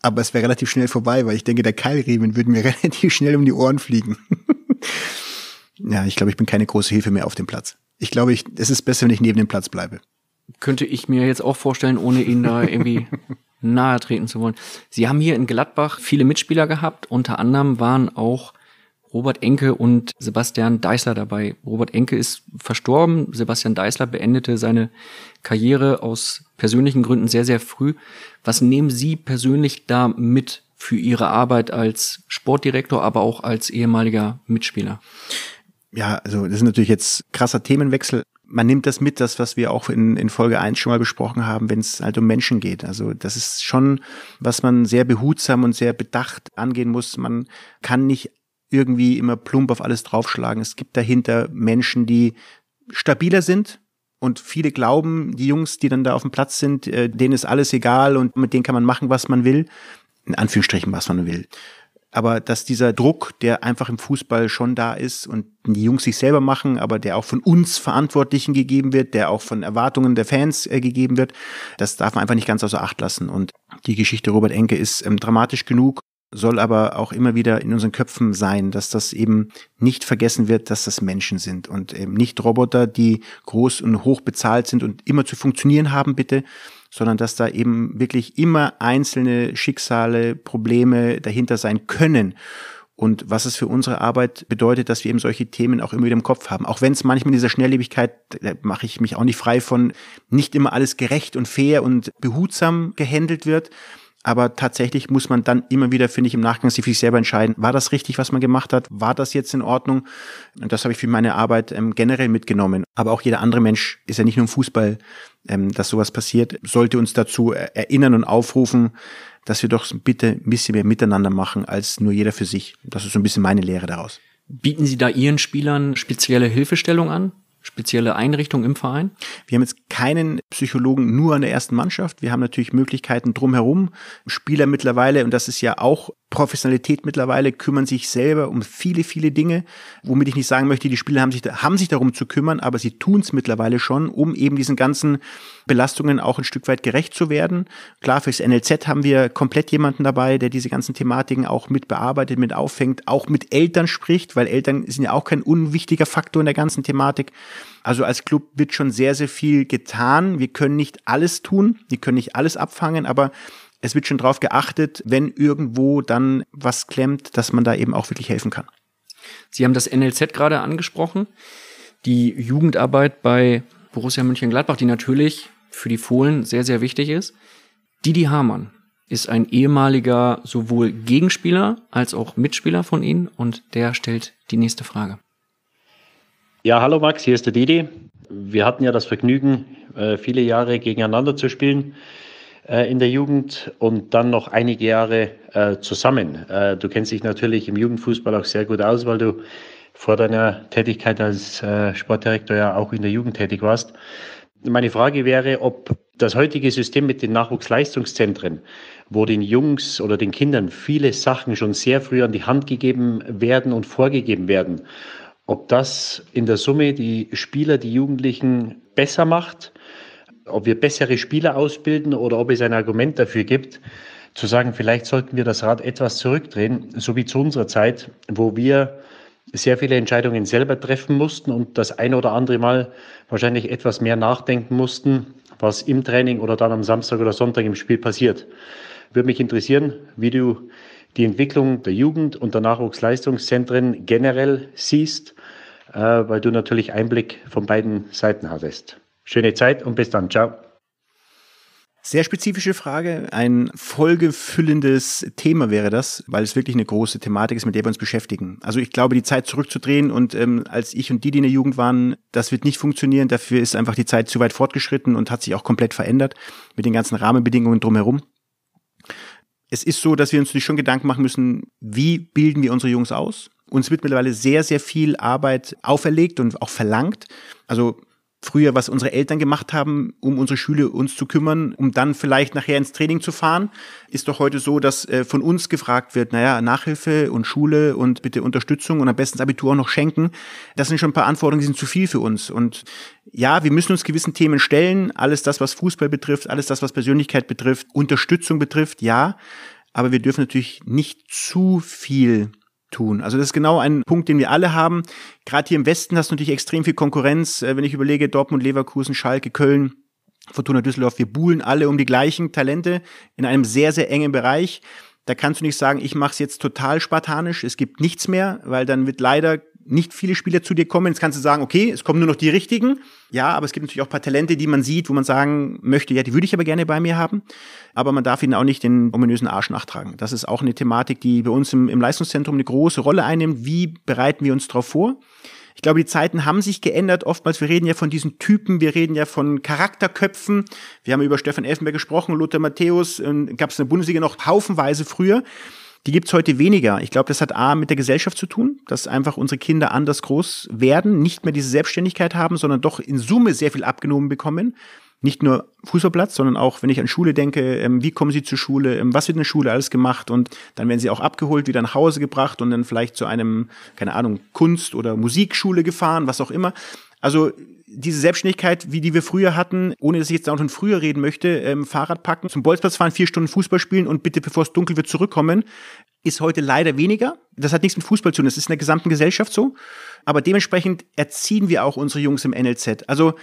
aber es wäre relativ schnell vorbei, weil ich denke, der Keilriemen würde mir relativ schnell um die Ohren fliegen. ja, ich glaube, ich bin keine große Hilfe mehr auf dem Platz. Ich glaube, ich, es ist besser, wenn ich neben dem Platz bleibe. Könnte ich mir jetzt auch vorstellen, ohne ihn da irgendwie nahe treten zu wollen. Sie haben hier in Gladbach viele Mitspieler gehabt. Unter anderem waren auch Robert Enke und Sebastian Deißler dabei. Robert Enke ist verstorben. Sebastian Deißler beendete seine Karriere aus persönlichen Gründen sehr, sehr früh. Was nehmen Sie persönlich da mit für Ihre Arbeit als Sportdirektor, aber auch als ehemaliger Mitspieler? Ja, also das ist natürlich jetzt krasser Themenwechsel man nimmt das mit, das, was wir auch in, in Folge 1 schon mal besprochen haben, wenn es halt um Menschen geht. Also das ist schon, was man sehr behutsam und sehr bedacht angehen muss. Man kann nicht irgendwie immer plump auf alles draufschlagen. Es gibt dahinter Menschen, die stabiler sind, und viele glauben, die Jungs, die dann da auf dem Platz sind, äh, denen ist alles egal und mit denen kann man machen, was man will. In Anführungsstrichen, was man will aber dass dieser Druck, der einfach im Fußball schon da ist und die Jungs sich selber machen, aber der auch von uns Verantwortlichen gegeben wird, der auch von Erwartungen der Fans äh, gegeben wird, das darf man einfach nicht ganz außer Acht lassen. Und die Geschichte Robert Enke ist ähm, dramatisch genug, soll aber auch immer wieder in unseren Köpfen sein, dass das eben nicht vergessen wird, dass das Menschen sind und eben ähm, nicht Roboter, die groß und hoch bezahlt sind und immer zu funktionieren haben, bitte, sondern dass da eben wirklich immer einzelne Schicksale, Probleme dahinter sein können. Und was es für unsere Arbeit bedeutet, dass wir eben solche Themen auch immer wieder im Kopf haben. Auch wenn es manchmal in dieser Schnelllebigkeit, da mache ich mich auch nicht frei von, nicht immer alles gerecht und fair und behutsam gehandelt wird. Aber tatsächlich muss man dann immer wieder, finde ich, im Nachgang sich für sich selber entscheiden, war das richtig, was man gemacht hat? War das jetzt in Ordnung? Und das habe ich für meine Arbeit ähm, generell mitgenommen. Aber auch jeder andere Mensch ist ja nicht nur im Fußball ähm, dass sowas passiert, sollte uns dazu äh, erinnern und aufrufen, dass wir doch bitte ein bisschen mehr miteinander machen als nur jeder für sich. Das ist so ein bisschen meine Lehre daraus. Bieten Sie da Ihren Spielern spezielle Hilfestellung an? spezielle Einrichtung im Verein? Wir haben jetzt keinen Psychologen nur an der ersten Mannschaft. Wir haben natürlich Möglichkeiten drumherum. Spieler mittlerweile, und das ist ja auch Professionalität mittlerweile, kümmern sich selber um viele, viele Dinge, womit ich nicht sagen möchte, die Spieler haben sich, haben sich darum zu kümmern, aber sie tun es mittlerweile schon, um eben diesen ganzen Belastungen auch ein Stück weit gerecht zu werden. Klar, fürs NLZ haben wir komplett jemanden dabei, der diese ganzen Thematiken auch mit bearbeitet, mit auffängt, auch mit Eltern spricht, weil Eltern sind ja auch kein unwichtiger Faktor in der ganzen Thematik. Also als Club wird schon sehr, sehr viel getan. Wir können nicht alles tun, wir können nicht alles abfangen, aber es wird schon drauf geachtet, wenn irgendwo dann was klemmt, dass man da eben auch wirklich helfen kann. Sie haben das NLZ gerade angesprochen, die Jugendarbeit bei Borussia Mönchengladbach, die natürlich für die Fohlen sehr, sehr wichtig ist. Didi Hamann ist ein ehemaliger sowohl Gegenspieler als auch Mitspieler von Ihnen und der stellt die nächste Frage. Ja, hallo Max, hier ist der Didi. Wir hatten ja das Vergnügen, äh, viele Jahre gegeneinander zu spielen. Äh, in der Jugend und dann noch einige Jahre äh, zusammen. Äh, du kennst dich natürlich im Jugendfußball auch sehr gut aus, weil du vor deiner Tätigkeit als Sportdirektor ja auch in der Jugend tätig warst. Meine Frage wäre, ob das heutige System mit den Nachwuchsleistungszentren, wo den Jungs oder den Kindern viele Sachen schon sehr früh an die Hand gegeben werden und vorgegeben werden, ob das in der Summe die Spieler, die Jugendlichen besser macht ob wir bessere Spieler ausbilden oder ob es ein Argument dafür gibt, zu sagen, vielleicht sollten wir das Rad etwas zurückdrehen, so wie zu unserer Zeit, wo wir sehr viele Entscheidungen selber treffen mussten und das ein oder andere Mal wahrscheinlich etwas mehr nachdenken mussten, was im Training oder dann am Samstag oder Sonntag im Spiel passiert. Würde mich interessieren, wie du die Entwicklung der Jugend und der Nachwuchsleistungszentren generell siehst, äh, weil du natürlich Einblick von beiden Seiten hattest. Schöne Zeit und bis dann. Ciao. Sehr spezifische Frage, ein folgefüllendes Thema wäre das, weil es wirklich eine große Thematik ist, mit der wir uns beschäftigen. Also ich glaube, die Zeit zurückzudrehen und ähm, als ich und die, die in der Jugend waren, das wird nicht funktionieren. Dafür ist einfach die Zeit zu weit fortgeschritten und hat sich auch komplett verändert mit den ganzen Rahmenbedingungen drumherum. Es ist so, dass wir uns natürlich schon Gedanken machen müssen, wie bilden wir unsere Jungs aus? Uns wird mittlerweile sehr, sehr viel Arbeit auferlegt und auch verlangt. Also früher, was unsere Eltern gemacht haben, um unsere Schüler uns zu kümmern, um dann vielleicht nachher ins Training zu fahren, ist doch heute so, dass äh, von uns gefragt wird, naja, Nachhilfe und Schule und bitte Unterstützung und am besten das Abitur auch noch schenken. Das sind schon ein paar Anforderungen, die sind zu viel für uns. Und ja, wir müssen uns gewissen Themen stellen. Alles das, was Fußball betrifft, alles das, was Persönlichkeit betrifft, Unterstützung betrifft, ja. Aber wir dürfen natürlich nicht zu viel tun. Also das ist genau ein Punkt, den wir alle haben. Gerade hier im Westen hast du natürlich extrem viel Konkurrenz. Äh, wenn ich überlege, Dortmund, Leverkusen, Schalke, Köln, Fortuna Düsseldorf, wir buhlen alle um die gleichen Talente in einem sehr, sehr engen Bereich. Da kannst du nicht sagen, ich mache es jetzt total spartanisch, es gibt nichts mehr, weil dann wird leider nicht viele Spieler zu dir kommen. Jetzt kannst du sagen, okay, es kommen nur noch die richtigen. Ja, aber es gibt natürlich auch ein paar Talente, die man sieht, wo man sagen möchte, ja, die würde ich aber gerne bei mir haben. Aber man darf ihnen auch nicht den ominösen Arsch nachtragen. Das ist auch eine Thematik, die bei uns im, im Leistungszentrum eine große Rolle einnimmt. Wie bereiten wir uns darauf vor? Ich glaube, die Zeiten haben sich geändert. Oftmals, wir reden ja von diesen Typen, wir reden ja von Charakterköpfen. Wir haben über Stefan Elfenberg gesprochen, Lothar Matthäus, ähm, gab es in der Bundesliga noch haufenweise früher. Die gibt's heute weniger. Ich glaube, das hat A mit der Gesellschaft zu tun, dass einfach unsere Kinder anders groß werden, nicht mehr diese Selbstständigkeit haben, sondern doch in Summe sehr viel abgenommen bekommen. Nicht nur Fußballplatz, sondern auch, wenn ich an Schule denke, ähm, wie kommen sie zur Schule, ähm, was wird in der Schule alles gemacht und dann werden sie auch abgeholt, wieder nach Hause gebracht und dann vielleicht zu einem, keine Ahnung, Kunst- oder Musikschule gefahren, was auch immer. Also diese Selbstständigkeit, wie die wir früher hatten, ohne dass ich jetzt auch schon früher reden möchte, ähm, Fahrrad packen, zum Bolzplatz fahren, vier Stunden Fußball spielen und bitte, bevor es dunkel wird, zurückkommen, ist heute leider weniger. Das hat nichts mit Fußball zu tun, das ist in der gesamten Gesellschaft so. Aber dementsprechend erziehen wir auch unsere Jungs im NLZ. Also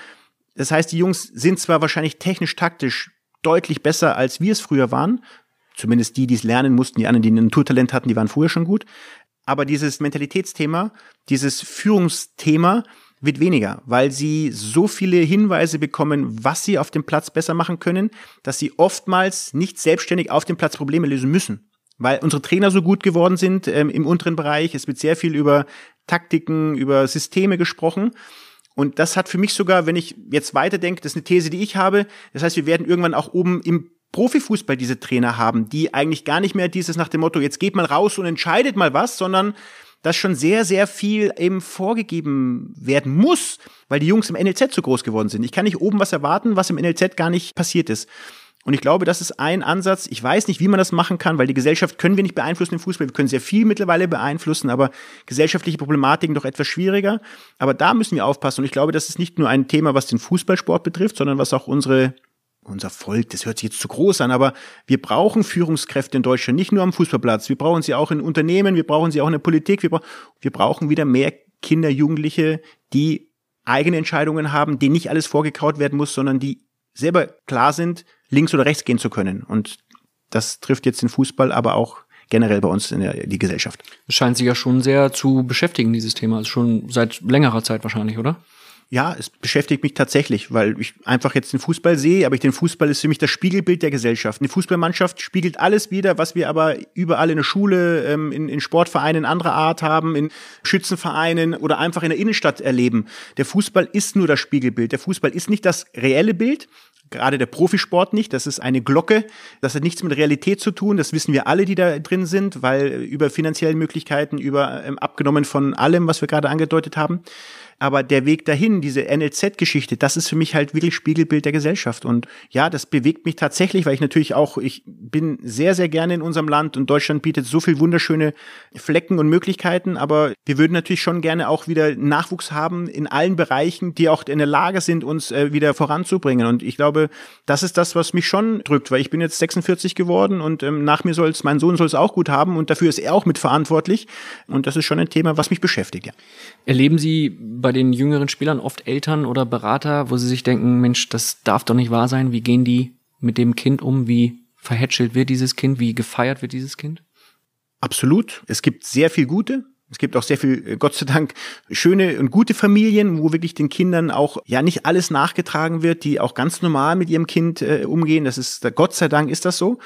das heißt, die Jungs sind zwar wahrscheinlich technisch-taktisch deutlich besser, als wir es früher waren, zumindest die, die es lernen mussten, die anderen, die ein Naturtalent hatten, die waren früher schon gut. Aber dieses Mentalitätsthema, dieses Führungsthema, wird weniger, weil sie so viele Hinweise bekommen, was sie auf dem Platz besser machen können, dass sie oftmals nicht selbstständig auf dem Platz Probleme lösen müssen. Weil unsere Trainer so gut geworden sind ähm, im unteren Bereich. Es wird sehr viel über Taktiken, über Systeme gesprochen. Und das hat für mich sogar, wenn ich jetzt weiterdenke, das ist eine These, die ich habe. Das heißt, wir werden irgendwann auch oben im Profifußball diese Trainer haben, die eigentlich gar nicht mehr dieses nach dem Motto, jetzt geht mal raus und entscheidet mal was, sondern dass schon sehr, sehr viel eben vorgegeben werden muss, weil die Jungs im NLZ zu groß geworden sind. Ich kann nicht oben was erwarten, was im NLZ gar nicht passiert ist. Und ich glaube, das ist ein Ansatz. Ich weiß nicht, wie man das machen kann, weil die Gesellschaft können wir nicht beeinflussen im Fußball. Wir können sehr viel mittlerweile beeinflussen, aber gesellschaftliche Problematiken doch etwas schwieriger. Aber da müssen wir aufpassen. Und ich glaube, das ist nicht nur ein Thema, was den Fußballsport betrifft, sondern was auch unsere unser Volk, das hört sich jetzt zu groß an, aber wir brauchen Führungskräfte in Deutschland, nicht nur am Fußballplatz. Wir brauchen sie auch in Unternehmen, wir brauchen sie auch in der Politik, wir, bra wir brauchen wieder mehr Kinder, Jugendliche, die eigene Entscheidungen haben, denen nicht alles vorgekaut werden muss, sondern die selber klar sind, links oder rechts gehen zu können. Und das trifft jetzt den Fußball, aber auch generell bei uns in der die Gesellschaft. Es scheint sich ja schon sehr zu beschäftigen, dieses Thema. Also schon seit längerer Zeit wahrscheinlich, oder? ja, es beschäftigt mich tatsächlich, weil ich einfach jetzt den Fußball sehe, aber ich den Fußball ist für mich das Spiegelbild der Gesellschaft. Eine Fußballmannschaft spiegelt alles wieder, was wir aber überall in der Schule, ähm, in, in Sportvereinen anderer Art haben, in Schützenvereinen oder einfach in der Innenstadt erleben. Der Fußball ist nur das Spiegelbild. Der Fußball ist nicht das reelle Bild, gerade der Profisport nicht. Das ist eine Glocke. Das hat nichts mit Realität zu tun. Das wissen wir alle, die da drin sind, weil äh, über finanziellen Möglichkeiten, über ähm, abgenommen von allem, was wir gerade angedeutet haben. Aber der Weg dahin, diese NLZ-Geschichte, das ist für mich halt wirklich Spiegelbild der Gesellschaft. Und ja, das bewegt mich tatsächlich, weil ich natürlich auch, ich bin sehr, sehr gerne in unserem Land und Deutschland bietet so viel wunderschöne Flecken und Möglichkeiten. Aber wir würden natürlich schon gerne auch wieder Nachwuchs haben in allen Bereichen, die auch in der Lage sind, uns äh, wieder voranzubringen. Und ich glaube, das ist das, was mich schon drückt, weil ich bin jetzt 46 geworden und ähm, nach mir soll es, mein Sohn soll es auch gut haben und dafür ist er auch mitverantwortlich. Und das ist schon ein Thema, was mich beschäftigt, ja. Erleben Sie bei den jüngeren Spielern oft Eltern oder Berater, wo sie sich denken, Mensch, das darf doch nicht wahr sein. Wie gehen die mit dem Kind um? Wie verhätschelt wird dieses Kind? Wie gefeiert wird dieses Kind? Absolut. Es gibt sehr viel Gute, es gibt auch sehr viel, äh, Gott sei Dank, schöne und gute Familien, wo wirklich den Kindern auch ja nicht alles nachgetragen wird, die auch ganz normal mit ihrem Kind äh, umgehen. Das ist, Gott sei Dank ist das so.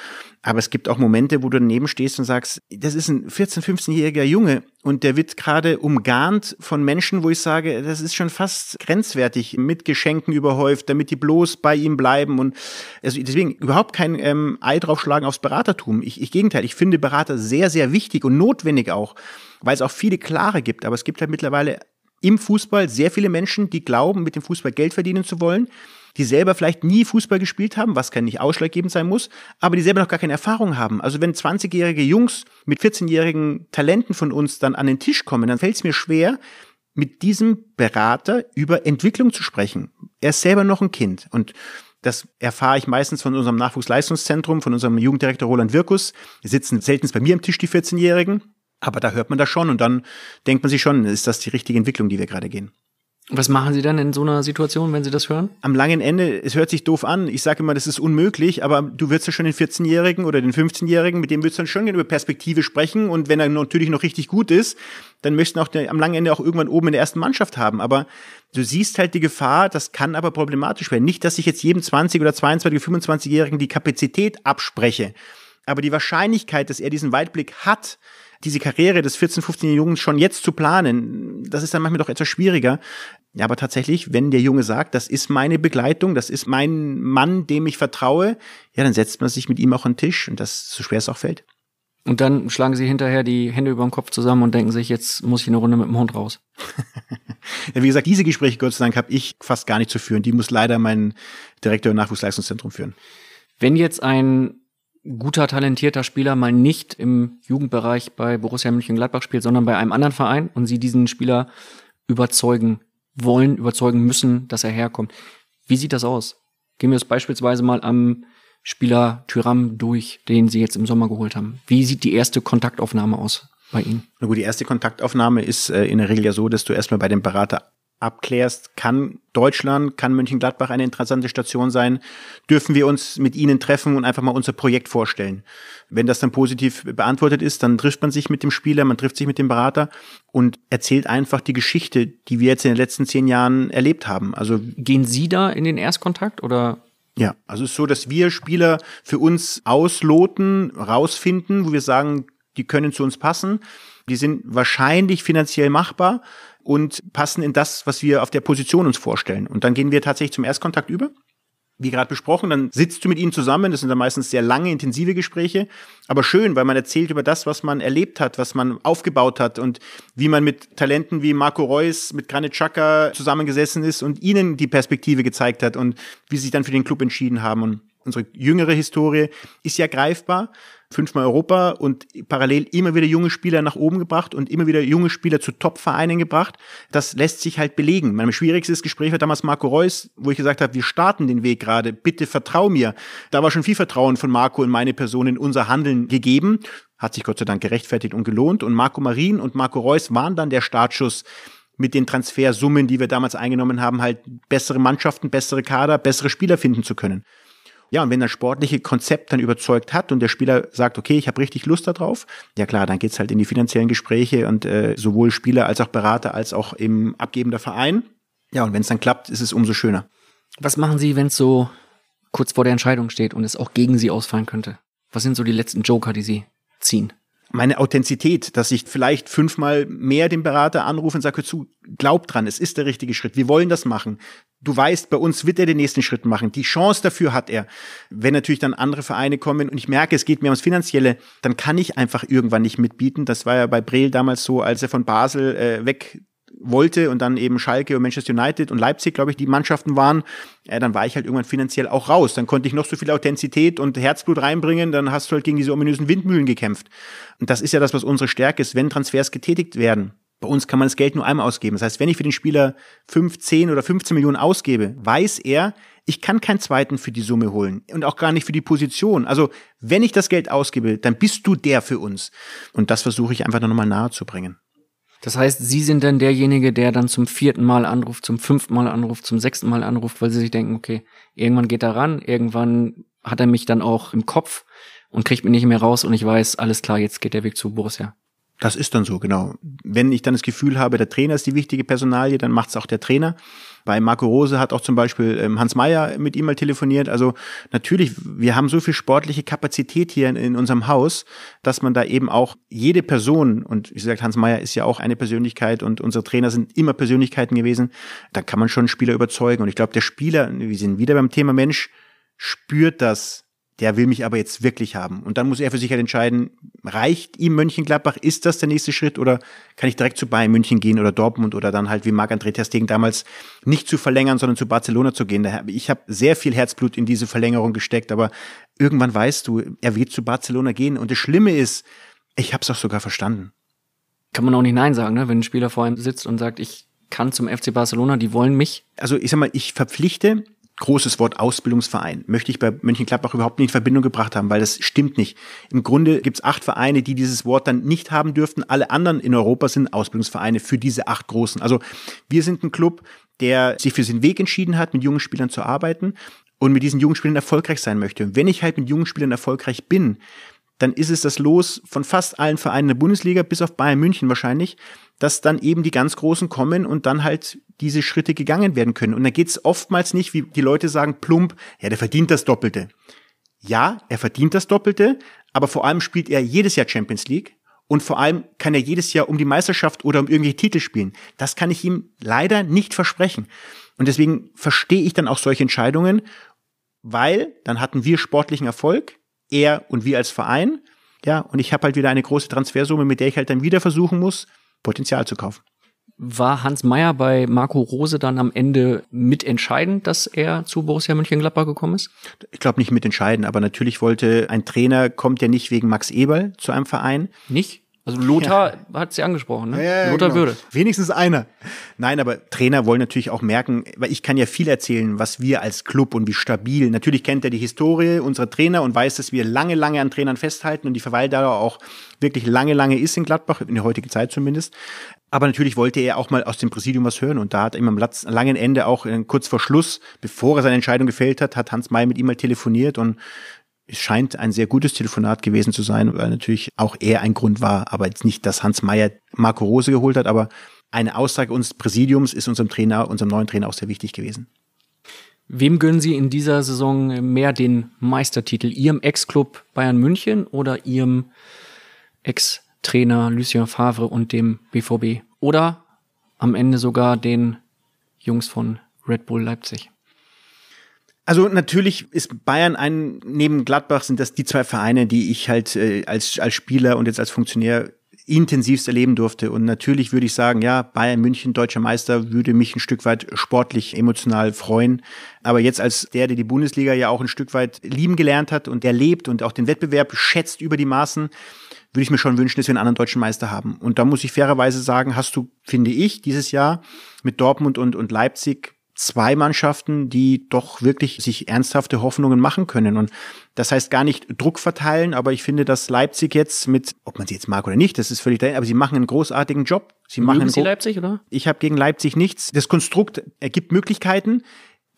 Aber es gibt auch Momente, wo du daneben stehst und sagst, das ist ein 14-, 15-jähriger Junge und der wird gerade umgarnt von Menschen, wo ich sage, das ist schon fast grenzwertig mit Geschenken überhäuft, damit die bloß bei ihm bleiben und also deswegen überhaupt kein ähm, Ei draufschlagen aufs Beratertum. Ich, ich Gegenteil, ich finde Berater sehr, sehr wichtig und notwendig auch, weil es auch viele klare gibt, aber es gibt halt mittlerweile im Fußball sehr viele Menschen, die glauben, mit dem Fußball Geld verdienen zu wollen, die selber vielleicht nie Fußball gespielt haben, was kein nicht ausschlaggebend sein muss, aber die selber noch gar keine Erfahrung haben. Also wenn 20-jährige Jungs mit 14-jährigen Talenten von uns dann an den Tisch kommen, dann fällt es mir schwer, mit diesem Berater über Entwicklung zu sprechen. Er ist selber noch ein Kind und das erfahre ich meistens von unserem Nachwuchsleistungszentrum, von unserem Jugenddirektor Roland Wirkus. Die sitzen selten bei mir am Tisch, die 14-Jährigen. Aber da hört man das schon und dann denkt man sich schon, ist das die richtige Entwicklung, die wir gerade gehen. Was machen Sie dann in so einer Situation, wenn Sie das hören? Am langen Ende, es hört sich doof an. Ich sage immer, das ist unmöglich, aber du wirst ja schon den 14-Jährigen oder den 15-Jährigen, mit dem wirst du dann schon über Perspektive sprechen. Und wenn er natürlich noch richtig gut ist, dann möchten auch der, am langen Ende auch irgendwann oben in der ersten Mannschaft haben. Aber du siehst halt die Gefahr, das kann aber problematisch werden. Nicht, dass ich jetzt jedem 20- oder 22- 25-Jährigen die Kapazität abspreche. Aber die Wahrscheinlichkeit, dass er diesen Weitblick hat, diese Karriere des 14-, 15-jährigen Jungen schon jetzt zu planen, das ist dann manchmal doch etwas schwieriger. Ja, aber tatsächlich, wenn der Junge sagt, das ist meine Begleitung, das ist mein Mann, dem ich vertraue, ja, dann setzt man sich mit ihm auch an den Tisch und das, so schwer es auch fällt. Und dann schlagen sie hinterher die Hände über den Kopf zusammen und denken sich, jetzt muss ich eine Runde mit dem Hund raus. ja, wie gesagt, diese Gespräche, Gott sei Dank, habe ich fast gar nicht zu führen. Die muss leider mein Direktor im Nachwuchsleistungszentrum führen. Wenn jetzt ein guter, talentierter Spieler mal nicht im Jugendbereich bei Borussia Mönchengladbach spielt, sondern bei einem anderen Verein und sie diesen Spieler überzeugen wollen, überzeugen müssen, dass er herkommt. Wie sieht das aus? Gehen wir es beispielsweise mal am Spieler Tyram durch, den sie jetzt im Sommer geholt haben. Wie sieht die erste Kontaktaufnahme aus bei Ihnen? Na gut, die erste Kontaktaufnahme ist äh, in der Regel ja so, dass du erstmal bei dem Berater abklärst, kann Deutschland, kann Mönchengladbach eine interessante Station sein, dürfen wir uns mit ihnen treffen und einfach mal unser Projekt vorstellen. Wenn das dann positiv beantwortet ist, dann trifft man sich mit dem Spieler, man trifft sich mit dem Berater und erzählt einfach die Geschichte, die wir jetzt in den letzten zehn Jahren erlebt haben. Also gehen Sie da in den Erstkontakt oder ja, also es ist so, dass wir Spieler für uns ausloten, rausfinden, wo wir sagen, die können zu uns passen, die sind wahrscheinlich finanziell machbar, und passen in das, was wir auf der Position uns vorstellen. Und dann gehen wir tatsächlich zum Erstkontakt über wie gerade besprochen, dann sitzt du mit ihnen zusammen. Das sind dann meistens sehr lange, intensive Gespräche, aber schön, weil man erzählt über das, was man erlebt hat, was man aufgebaut hat und wie man mit Talenten wie Marco Reus, mit Granit Chaka zusammengesessen ist und ihnen die Perspektive gezeigt hat und wie sie sich dann für den Club entschieden haben. Und unsere jüngere Historie ist ja greifbar, fünfmal Europa und parallel immer wieder junge Spieler nach oben gebracht und immer wieder junge Spieler zu Top-Vereinen gebracht. Das lässt sich halt belegen. Mein schwierigstes Gespräch war damals Marco Reus, wo ich gesagt habe, wir starten den Weg gerade, bitte vertrau mir. Da war schon viel Vertrauen von Marco in meine Person, in unser Handeln gegeben. Hat sich Gott sei Dank gerechtfertigt und gelohnt. Und Marco Marin und Marco Reus waren dann der Startschuss mit den Transfersummen, die wir damals eingenommen haben, halt bessere Mannschaften, bessere Kader, bessere Spieler finden zu können. Ja, und wenn das sportliche Konzept dann überzeugt hat und der Spieler sagt, okay, ich habe richtig Lust darauf, ja klar, dann geht's halt in die finanziellen Gespräche und äh, sowohl Spieler als auch Berater als auch im abgebender Verein. Ja, und wenn es dann klappt, ist es umso schöner. Was machen Sie, wenn es so kurz vor der Entscheidung steht und es auch gegen Sie ausfallen könnte? Was sind so die letzten Joker, die Sie ziehen? meine Authentizität, dass ich vielleicht fünfmal mehr den Berater anrufe und sage, zu, glaub dran, es ist der richtige Schritt, wir wollen das machen. Du weißt, bei uns wird er den nächsten Schritt machen. Die Chance dafür hat er. Wenn natürlich dann andere Vereine kommen und ich merke, es geht mir ums Finanzielle, dann kann ich einfach irgendwann nicht mitbieten. Das war ja bei Brel damals so, als er von Basel äh, weg wollte und dann eben Schalke und Manchester United und Leipzig, glaube ich, die Mannschaften waren, äh, dann war ich halt irgendwann finanziell auch raus. Dann konnte ich noch so viel Authentizität und Herzblut reinbringen, dann hast du halt gegen diese ominösen Windmühlen gekämpft. Und das ist ja das, was unsere Stärke ist, wenn Transfers getätigt werden. Bei uns kann man das Geld nur einmal ausgeben. Das heißt, wenn ich für den Spieler 5, 10 oder 15 Millionen ausgebe, weiß er, ich kann keinen zweiten für die Summe holen und auch gar nicht für die Position. Also, wenn ich das Geld ausgebe, dann bist du der für uns. Und das versuche ich einfach nochmal nahe zu bringen. Das heißt, Sie sind dann derjenige, der dann zum vierten Mal anruft, zum fünften Mal anruft, zum sechsten Mal anruft, weil Sie sich denken, okay, irgendwann geht er ran, irgendwann hat er mich dann auch im Kopf und kriegt mich nicht mehr raus und ich weiß, alles klar, jetzt geht der Weg zu Borussia. Das ist dann so, genau. Wenn ich dann das Gefühl habe, der Trainer ist die wichtige Personalie, dann macht es auch der Trainer. Bei Marco Rose hat auch zum Beispiel ähm, Hans Meyer mit ihm mal telefoniert. Also natürlich, wir haben so viel sportliche Kapazität hier in, in unserem Haus, dass man da eben auch jede Person, und wie gesagt, Hans Meyer ist ja auch eine Persönlichkeit und unsere Trainer sind immer Persönlichkeiten gewesen, da kann man schon Spieler überzeugen. Und ich glaube, der Spieler, wir sind wieder beim Thema Mensch, spürt das, der will mich aber jetzt wirklich haben. Und dann muss er für sich halt entscheiden, reicht ihm Mönchengladbach, ist das der nächste Schritt oder kann ich direkt zu Bayern München gehen oder Dortmund oder dann halt wie Marc-André Ter Stegen damals nicht zu verlängern, sondern zu Barcelona zu gehen. Ich habe sehr viel Herzblut in diese Verlängerung gesteckt, aber irgendwann weißt du, er wird zu Barcelona gehen. Und das Schlimme ist, ich habe es auch sogar verstanden. Kann man auch nicht Nein sagen, ne? wenn ein Spieler vor einem sitzt und sagt, ich kann zum FC Barcelona, die wollen mich. Also ich sag mal, ich verpflichte großes Wort Ausbildungsverein möchte ich bei Mönchengladbach überhaupt nicht in Verbindung gebracht haben, weil das stimmt nicht. Im Grunde gibt es acht Vereine, die dieses Wort dann nicht haben dürften. Alle anderen in Europa sind Ausbildungsvereine für diese acht großen. Also wir sind ein Club, der sich für seinen Weg entschieden hat, mit jungen Spielern zu arbeiten und mit diesen jungen Spielern erfolgreich sein möchte. Und wenn ich halt mit jungen Spielern erfolgreich bin, dann ist es das Los von fast allen Vereinen der Bundesliga, bis auf Bayern München wahrscheinlich, dass dann eben die ganz Großen kommen und dann halt diese Schritte gegangen werden können. Und da geht es oftmals nicht, wie die Leute sagen, plump, ja, der verdient das Doppelte. Ja, er verdient das Doppelte, aber vor allem spielt er jedes Jahr Champions League und vor allem kann er jedes Jahr um die Meisterschaft oder um irgendwelche Titel spielen. Das kann ich ihm leider nicht versprechen. Und deswegen verstehe ich dann auch solche Entscheidungen, weil dann hatten wir sportlichen Erfolg, er und wir als Verein. Ja, und ich habe halt wieder eine große Transfersumme, mit der ich halt dann wieder versuchen muss, Potenzial zu kaufen. War Hans Meyer bei Marco Rose dann am Ende mitentscheidend, dass er zu Borussia Mönchengladbach gekommen ist? Ich glaube nicht mitentscheidend, aber natürlich wollte ein Trainer, kommt ja nicht wegen Max Eberl zu einem Verein. Nicht? Also Lothar ja. hat sie angesprochen, ne? Ja, ja, Lothar genau. Würde. Wenigstens einer. Nein, aber Trainer wollen natürlich auch merken, weil ich kann ja viel erzählen, was wir als Club und wie stabil. Natürlich kennt er die Historie unserer Trainer und weiß, dass wir lange, lange an Trainern festhalten und die Verweildauer auch wirklich lange, lange ist in Gladbach, in der heutigen Zeit zumindest. Aber natürlich wollte er auch mal aus dem Präsidium was hören und da hat er ihm am langen Ende auch äh, kurz vor Schluss, bevor er seine Entscheidung gefällt hat, hat Hans May mit ihm mal telefoniert und es scheint ein sehr gutes Telefonat gewesen zu sein, weil natürlich auch er ein Grund war, aber jetzt nicht, dass Hans Meyer Marco Rose geholt hat, aber eine Aussage unseres Präsidiums ist unserem Trainer, unserem neuen Trainer auch sehr wichtig gewesen. Wem gönnen Sie in dieser Saison mehr den Meistertitel? Ihrem Ex-Club Bayern München oder Ihrem Ex-Trainer Lucien Favre und dem BVB? Oder am Ende sogar den Jungs von Red Bull Leipzig? Also natürlich ist Bayern ein, neben Gladbach sind das die zwei Vereine, die ich halt äh, als, als Spieler und jetzt als Funktionär intensivst erleben durfte. Und natürlich würde ich sagen, ja, Bayern München, deutscher Meister, würde mich ein Stück weit sportlich, emotional freuen. Aber jetzt als der, der die Bundesliga ja auch ein Stück weit lieben gelernt hat und der lebt und auch den Wettbewerb schätzt über die Maßen, würde ich mir schon wünschen, dass wir einen anderen deutschen Meister haben. Und da muss ich fairerweise sagen, hast du, finde ich, dieses Jahr mit Dortmund und, und Leipzig zwei Mannschaften, die doch wirklich sich ernsthafte Hoffnungen machen können. Und das heißt gar nicht Druck verteilen, aber ich finde, dass Leipzig jetzt mit, ob man sie jetzt mag oder nicht, das ist völlig dahin, aber sie machen einen großartigen Job. Sie machen sie Leipzig, oder? Ich habe gegen Leipzig nichts. Das Konstrukt ergibt Möglichkeiten,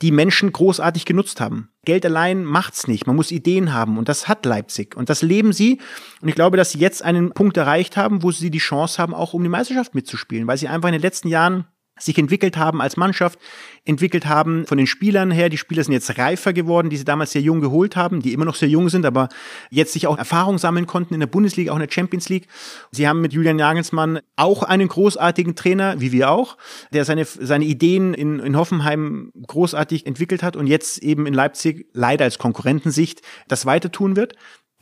die Menschen großartig genutzt haben. Geld allein macht's nicht. Man muss Ideen haben und das hat Leipzig und das leben sie. Und ich glaube, dass sie jetzt einen Punkt erreicht haben, wo sie die Chance haben, auch um die Meisterschaft mitzuspielen, weil sie einfach in den letzten Jahren sich entwickelt haben als Mannschaft, entwickelt haben von den Spielern her. Die Spieler sind jetzt reifer geworden, die sie damals sehr jung geholt haben, die immer noch sehr jung sind, aber jetzt sich auch Erfahrung sammeln konnten in der Bundesliga, auch in der Champions League. Sie haben mit Julian Nagelsmann auch einen großartigen Trainer, wie wir auch, der seine, seine Ideen in, in Hoffenheim großartig entwickelt hat und jetzt eben in Leipzig leider als Konkurrentensicht das weiter tun wird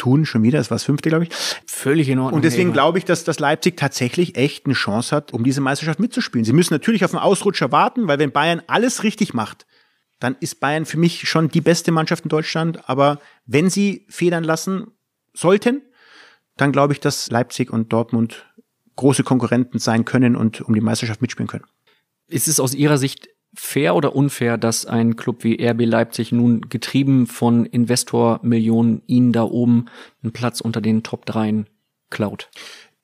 tun schon wieder, es war das fünfte, glaube ich. Völlig in Ordnung. Und deswegen glaube ich, dass, dass Leipzig tatsächlich echt eine Chance hat, um diese Meisterschaft mitzuspielen. Sie müssen natürlich auf einen Ausrutscher warten, weil wenn Bayern alles richtig macht, dann ist Bayern für mich schon die beste Mannschaft in Deutschland. Aber wenn sie federn lassen sollten, dann glaube ich, dass Leipzig und Dortmund große Konkurrenten sein können und um die Meisterschaft mitspielen können. Ist es aus Ihrer Sicht fair oder unfair, dass ein Club wie RB Leipzig nun getrieben von Investormillionen ihnen da oben einen Platz unter den Top 3 klaut?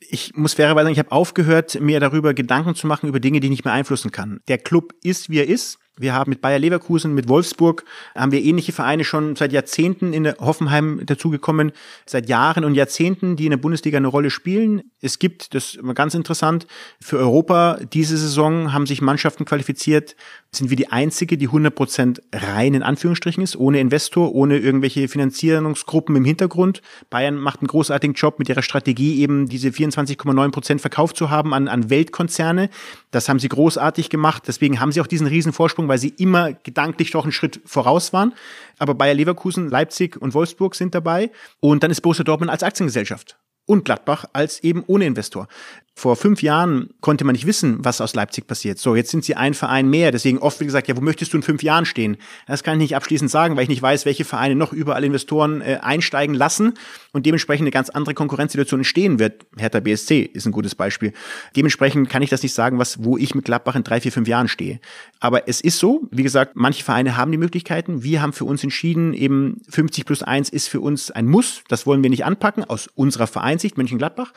ich muss fairerweise sagen, ich habe aufgehört, mir darüber Gedanken zu machen, über Dinge, die ich nicht mehr einflussen kann. Der Club ist, wie er ist. Wir haben mit Bayer Leverkusen, mit Wolfsburg, haben wir ähnliche Vereine schon seit Jahrzehnten in der Hoffenheim dazugekommen, seit Jahren und Jahrzehnten, die in der Bundesliga eine Rolle spielen. Es gibt, das ist immer ganz interessant, für Europa diese Saison haben sich Mannschaften qualifiziert, sind wir die einzige, die 100% Prozent rein in Anführungsstrichen ist, ohne Investor, ohne irgendwelche Finanzierungsgruppen im Hintergrund. Bayern macht einen großartigen Job mit ihrer Strategie, eben diese 24,9% Prozent verkauft zu haben an, an Weltkonzerne. Das haben sie großartig gemacht, deswegen haben sie auch diesen riesen Vorsprung Saison, weil sie immer gedanklich doch einen Schritt voraus waren. Aber Bayer Leverkusen, Leipzig und Wolfsburg sind dabei. Und dann ist Borussia Dortmund als Aktiengesellschaft und Gladbach als eben ohne Investor. Vor fünf Jahren konnte man nicht wissen, was aus Leipzig passiert. So, jetzt sind sie ein Verein mehr. Deswegen oft wie gesagt, ja, wo möchtest du in fünf Jahren stehen? Das kann ich nicht abschließend sagen, weil ich nicht weiß, welche Vereine noch überall Investoren äh, einsteigen lassen und dementsprechend eine ganz andere Konkurrenzsituation entstehen wird. Hertha BSC ist ein gutes Beispiel. Dementsprechend kann ich das nicht sagen, was, wo ich mit Gladbach in drei, vier, fünf Jahren stehe. Aber es ist so, wie gesagt, manche Vereine haben die Möglichkeiten. Wir haben für uns entschieden, eben 50 plus eins ist für uns ein Muss. Das wollen wir nicht anpacken aus unserer Verein einzigt, Mönchengladbach.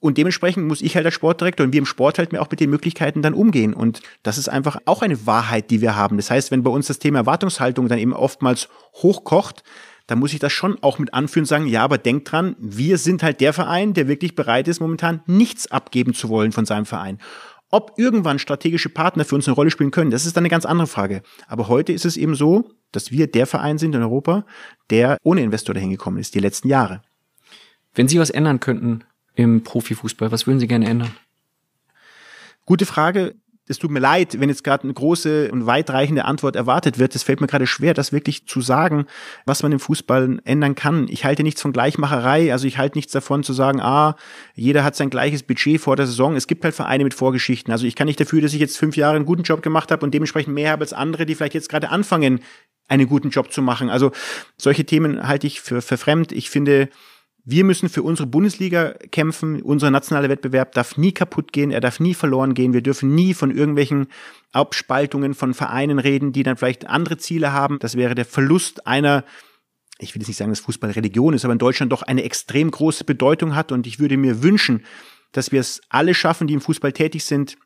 Und dementsprechend muss ich halt als Sportdirektor und wir im Sport halt mir auch mit den Möglichkeiten dann umgehen. Und das ist einfach auch eine Wahrheit, die wir haben. Das heißt, wenn bei uns das Thema Erwartungshaltung dann eben oftmals hochkocht, dann muss ich das schon auch mit anführen und sagen, ja, aber denkt dran, wir sind halt der Verein, der wirklich bereit ist, momentan nichts abgeben zu wollen von seinem Verein. Ob irgendwann strategische Partner für uns eine Rolle spielen können, das ist dann eine ganz andere Frage. Aber heute ist es eben so, dass wir der Verein sind in Europa, der ohne Investor dahin gekommen ist, die letzten Jahre. Wenn Sie was ändern könnten im Profifußball, was würden Sie gerne ändern? Gute Frage. Es tut mir leid, wenn jetzt gerade eine große und weitreichende Antwort erwartet wird. Es fällt mir gerade schwer, das wirklich zu sagen, was man im Fußball ändern kann. Ich halte nichts von Gleichmacherei. Also ich halte nichts davon zu sagen, ah, jeder hat sein gleiches Budget vor der Saison. Es gibt halt Vereine mit Vorgeschichten. Also ich kann nicht dafür, dass ich jetzt fünf Jahre einen guten Job gemacht habe und dementsprechend mehr habe als andere, die vielleicht jetzt gerade anfangen, einen guten Job zu machen. Also solche Themen halte ich für, für fremd. Ich finde, wir müssen für unsere Bundesliga kämpfen. Unser nationaler Wettbewerb darf nie kaputt gehen, er darf nie verloren gehen. Wir dürfen nie von irgendwelchen Abspaltungen von Vereinen reden, die dann vielleicht andere Ziele haben. Das wäre der Verlust einer, ich will jetzt nicht sagen, dass Fußball Religion ist, aber in Deutschland doch eine extrem große Bedeutung hat. Und ich würde mir wünschen, dass wir es alle schaffen, die im Fußball tätig sind,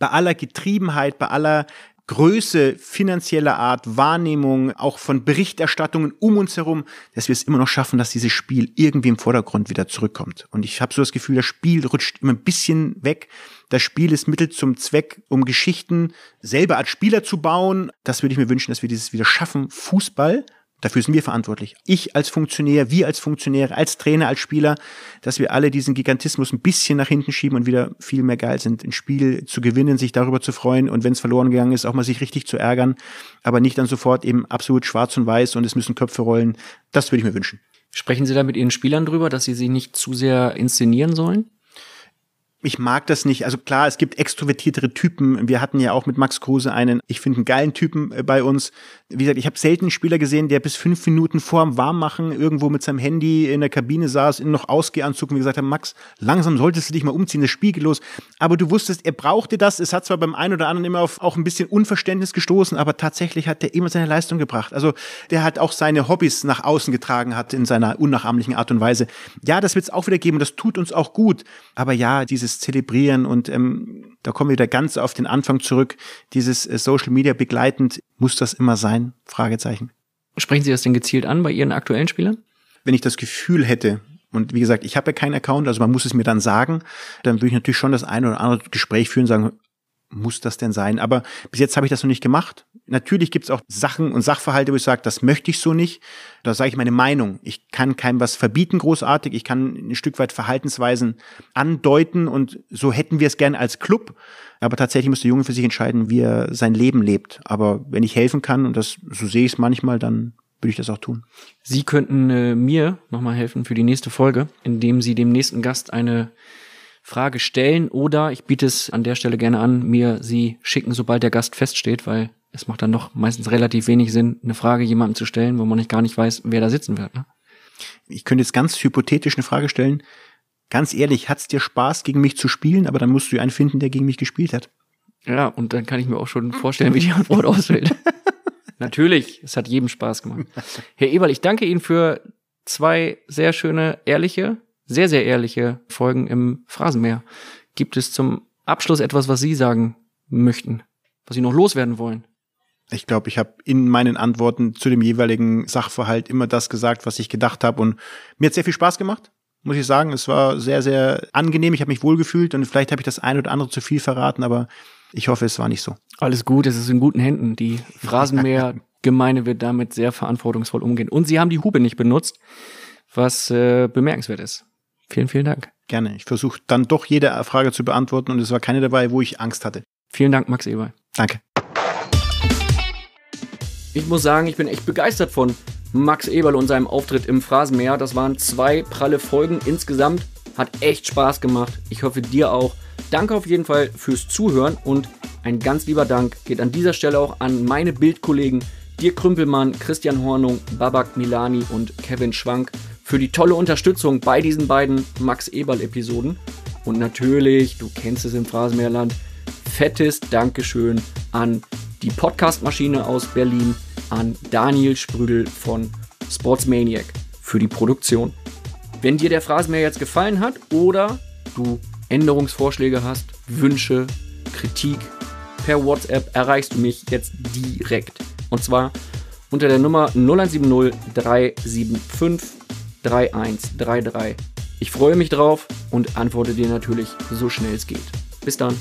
bei aller Getriebenheit, bei aller Größe finanzieller Art, Wahrnehmung, auch von Berichterstattungen um uns herum, dass wir es immer noch schaffen, dass dieses Spiel irgendwie im Vordergrund wieder zurückkommt. Und ich habe so das Gefühl, das Spiel rutscht immer ein bisschen weg. Das Spiel ist Mittel zum Zweck, um Geschichten selber als Spieler zu bauen. Das würde ich mir wünschen, dass wir dieses wieder schaffen. Fußball Dafür sind wir verantwortlich. Ich als Funktionär, wir als Funktionäre, als Trainer, als Spieler, dass wir alle diesen Gigantismus ein bisschen nach hinten schieben und wieder viel mehr geil sind, ein Spiel zu gewinnen, sich darüber zu freuen und wenn es verloren gegangen ist, auch mal sich richtig zu ärgern, aber nicht dann sofort eben absolut schwarz und weiß und es müssen Köpfe rollen. Das würde ich mir wünschen. Sprechen Sie da mit Ihren Spielern drüber, dass Sie sich nicht zu sehr inszenieren sollen? ich mag das nicht. Also klar, es gibt extrovertiertere Typen. Wir hatten ja auch mit Max Kruse einen, ich finde, einen geilen Typen äh, bei uns. Wie gesagt, ich habe selten einen Spieler gesehen, der bis fünf Minuten vor dem Warmmachen irgendwo mit seinem Handy in der Kabine saß, in noch Ausgehanzug und wir gesagt hat, Max, langsam solltest du dich mal umziehen, das spiegellos. Aber du wusstest, er brauchte das. Es hat zwar beim einen oder anderen immer auf auch ein bisschen Unverständnis gestoßen, aber tatsächlich hat der immer seine Leistung gebracht. Also der hat auch seine Hobbys nach außen getragen hat in seiner unnachahmlichen Art und Weise. Ja, das wird es auch wieder geben das tut uns auch gut. Aber ja, dieses dieses Zelebrieren und ähm, da kommen wir wieder ganz auf den Anfang zurück. Dieses äh, Social Media begleitend, muss das immer sein? Fragezeichen. Sprechen Sie das denn gezielt an bei Ihren aktuellen Spielern? Wenn ich das Gefühl hätte, und wie gesagt, ich habe ja keinen Account, also man muss es mir dann sagen, dann würde ich natürlich schon das eine oder andere Gespräch führen sagen, muss das denn sein? Aber bis jetzt habe ich das noch nicht gemacht. Natürlich gibt es auch Sachen und Sachverhalte, wo ich sage, das möchte ich so nicht. Da sage ich meine Meinung. Ich kann keinem was verbieten großartig. Ich kann ein Stück weit Verhaltensweisen andeuten und so hätten wir es gern als Club. Aber tatsächlich muss der Junge für sich entscheiden, wie er sein Leben lebt. Aber wenn ich helfen kann, und das so sehe ich es manchmal, dann würde ich das auch tun. Sie könnten äh, mir nochmal helfen für die nächste Folge, indem Sie dem nächsten Gast eine Frage stellen oder ich biete es an der Stelle gerne an, mir sie schicken, sobald der Gast feststeht, weil es macht dann doch meistens relativ wenig Sinn, eine Frage jemandem zu stellen, wo man nicht gar nicht weiß, wer da sitzen wird. Ne? Ich könnte jetzt ganz hypothetisch eine Frage stellen. Ganz ehrlich, hat's dir Spaß, gegen mich zu spielen? Aber dann musst du einen finden, der gegen mich gespielt hat. Ja, und dann kann ich mir auch schon vorstellen, wie die Antwort ausfällt. Natürlich, es hat jedem Spaß gemacht. Herr Eberl, ich danke Ihnen für zwei sehr schöne, ehrliche, sehr, sehr ehrliche Folgen im Phrasenmeer. Gibt es zum Abschluss etwas, was Sie sagen möchten, was Sie noch loswerden wollen? ich glaube, ich habe in meinen Antworten zu dem jeweiligen Sachverhalt immer das gesagt, was ich gedacht habe. Und mir hat sehr viel Spaß gemacht, muss ich sagen. Es war sehr, sehr angenehm. Ich habe mich wohlgefühlt und vielleicht habe ich das ein oder andere zu viel verraten, aber ich hoffe, es war nicht so. Alles gut, es ist in guten Händen. Die Phrasenmäher-Gemeinde wird damit sehr verantwortungsvoll umgehen. Und sie haben die Hube nicht benutzt, was äh, bemerkenswert ist. Vielen, vielen Dank. Gerne. Ich versuche dann doch jede Frage zu beantworten und es war keine dabei, wo ich Angst hatte. Vielen Dank, Max Eber. Danke. Ich muss sagen, ich bin echt begeistert von Max Eberl und seinem Auftritt im Phrasenmeer. Das waren zwei pralle Folgen insgesamt. Hat echt Spaß gemacht. Ich hoffe dir auch. Danke auf jeden Fall fürs Zuhören und ein ganz lieber Dank geht an dieser Stelle auch an meine Bildkollegen Dirk Krümpelmann, Christian Hornung, Babak Milani und Kevin Schwank für die tolle Unterstützung bei diesen beiden Max Eberl-Episoden. Und natürlich, du kennst es im Phrasenmeerland, fettes Dankeschön an die Podcastmaschine aus Berlin, an Daniel Sprüdel von Sportsmaniac für die Produktion. Wenn dir der Phrasenmäher jetzt gefallen hat oder du Änderungsvorschläge hast, Wünsche, Kritik, per WhatsApp erreichst du mich jetzt direkt. Und zwar unter der Nummer 0170 375 3133. Ich freue mich drauf und antworte dir natürlich so schnell es geht. Bis dann.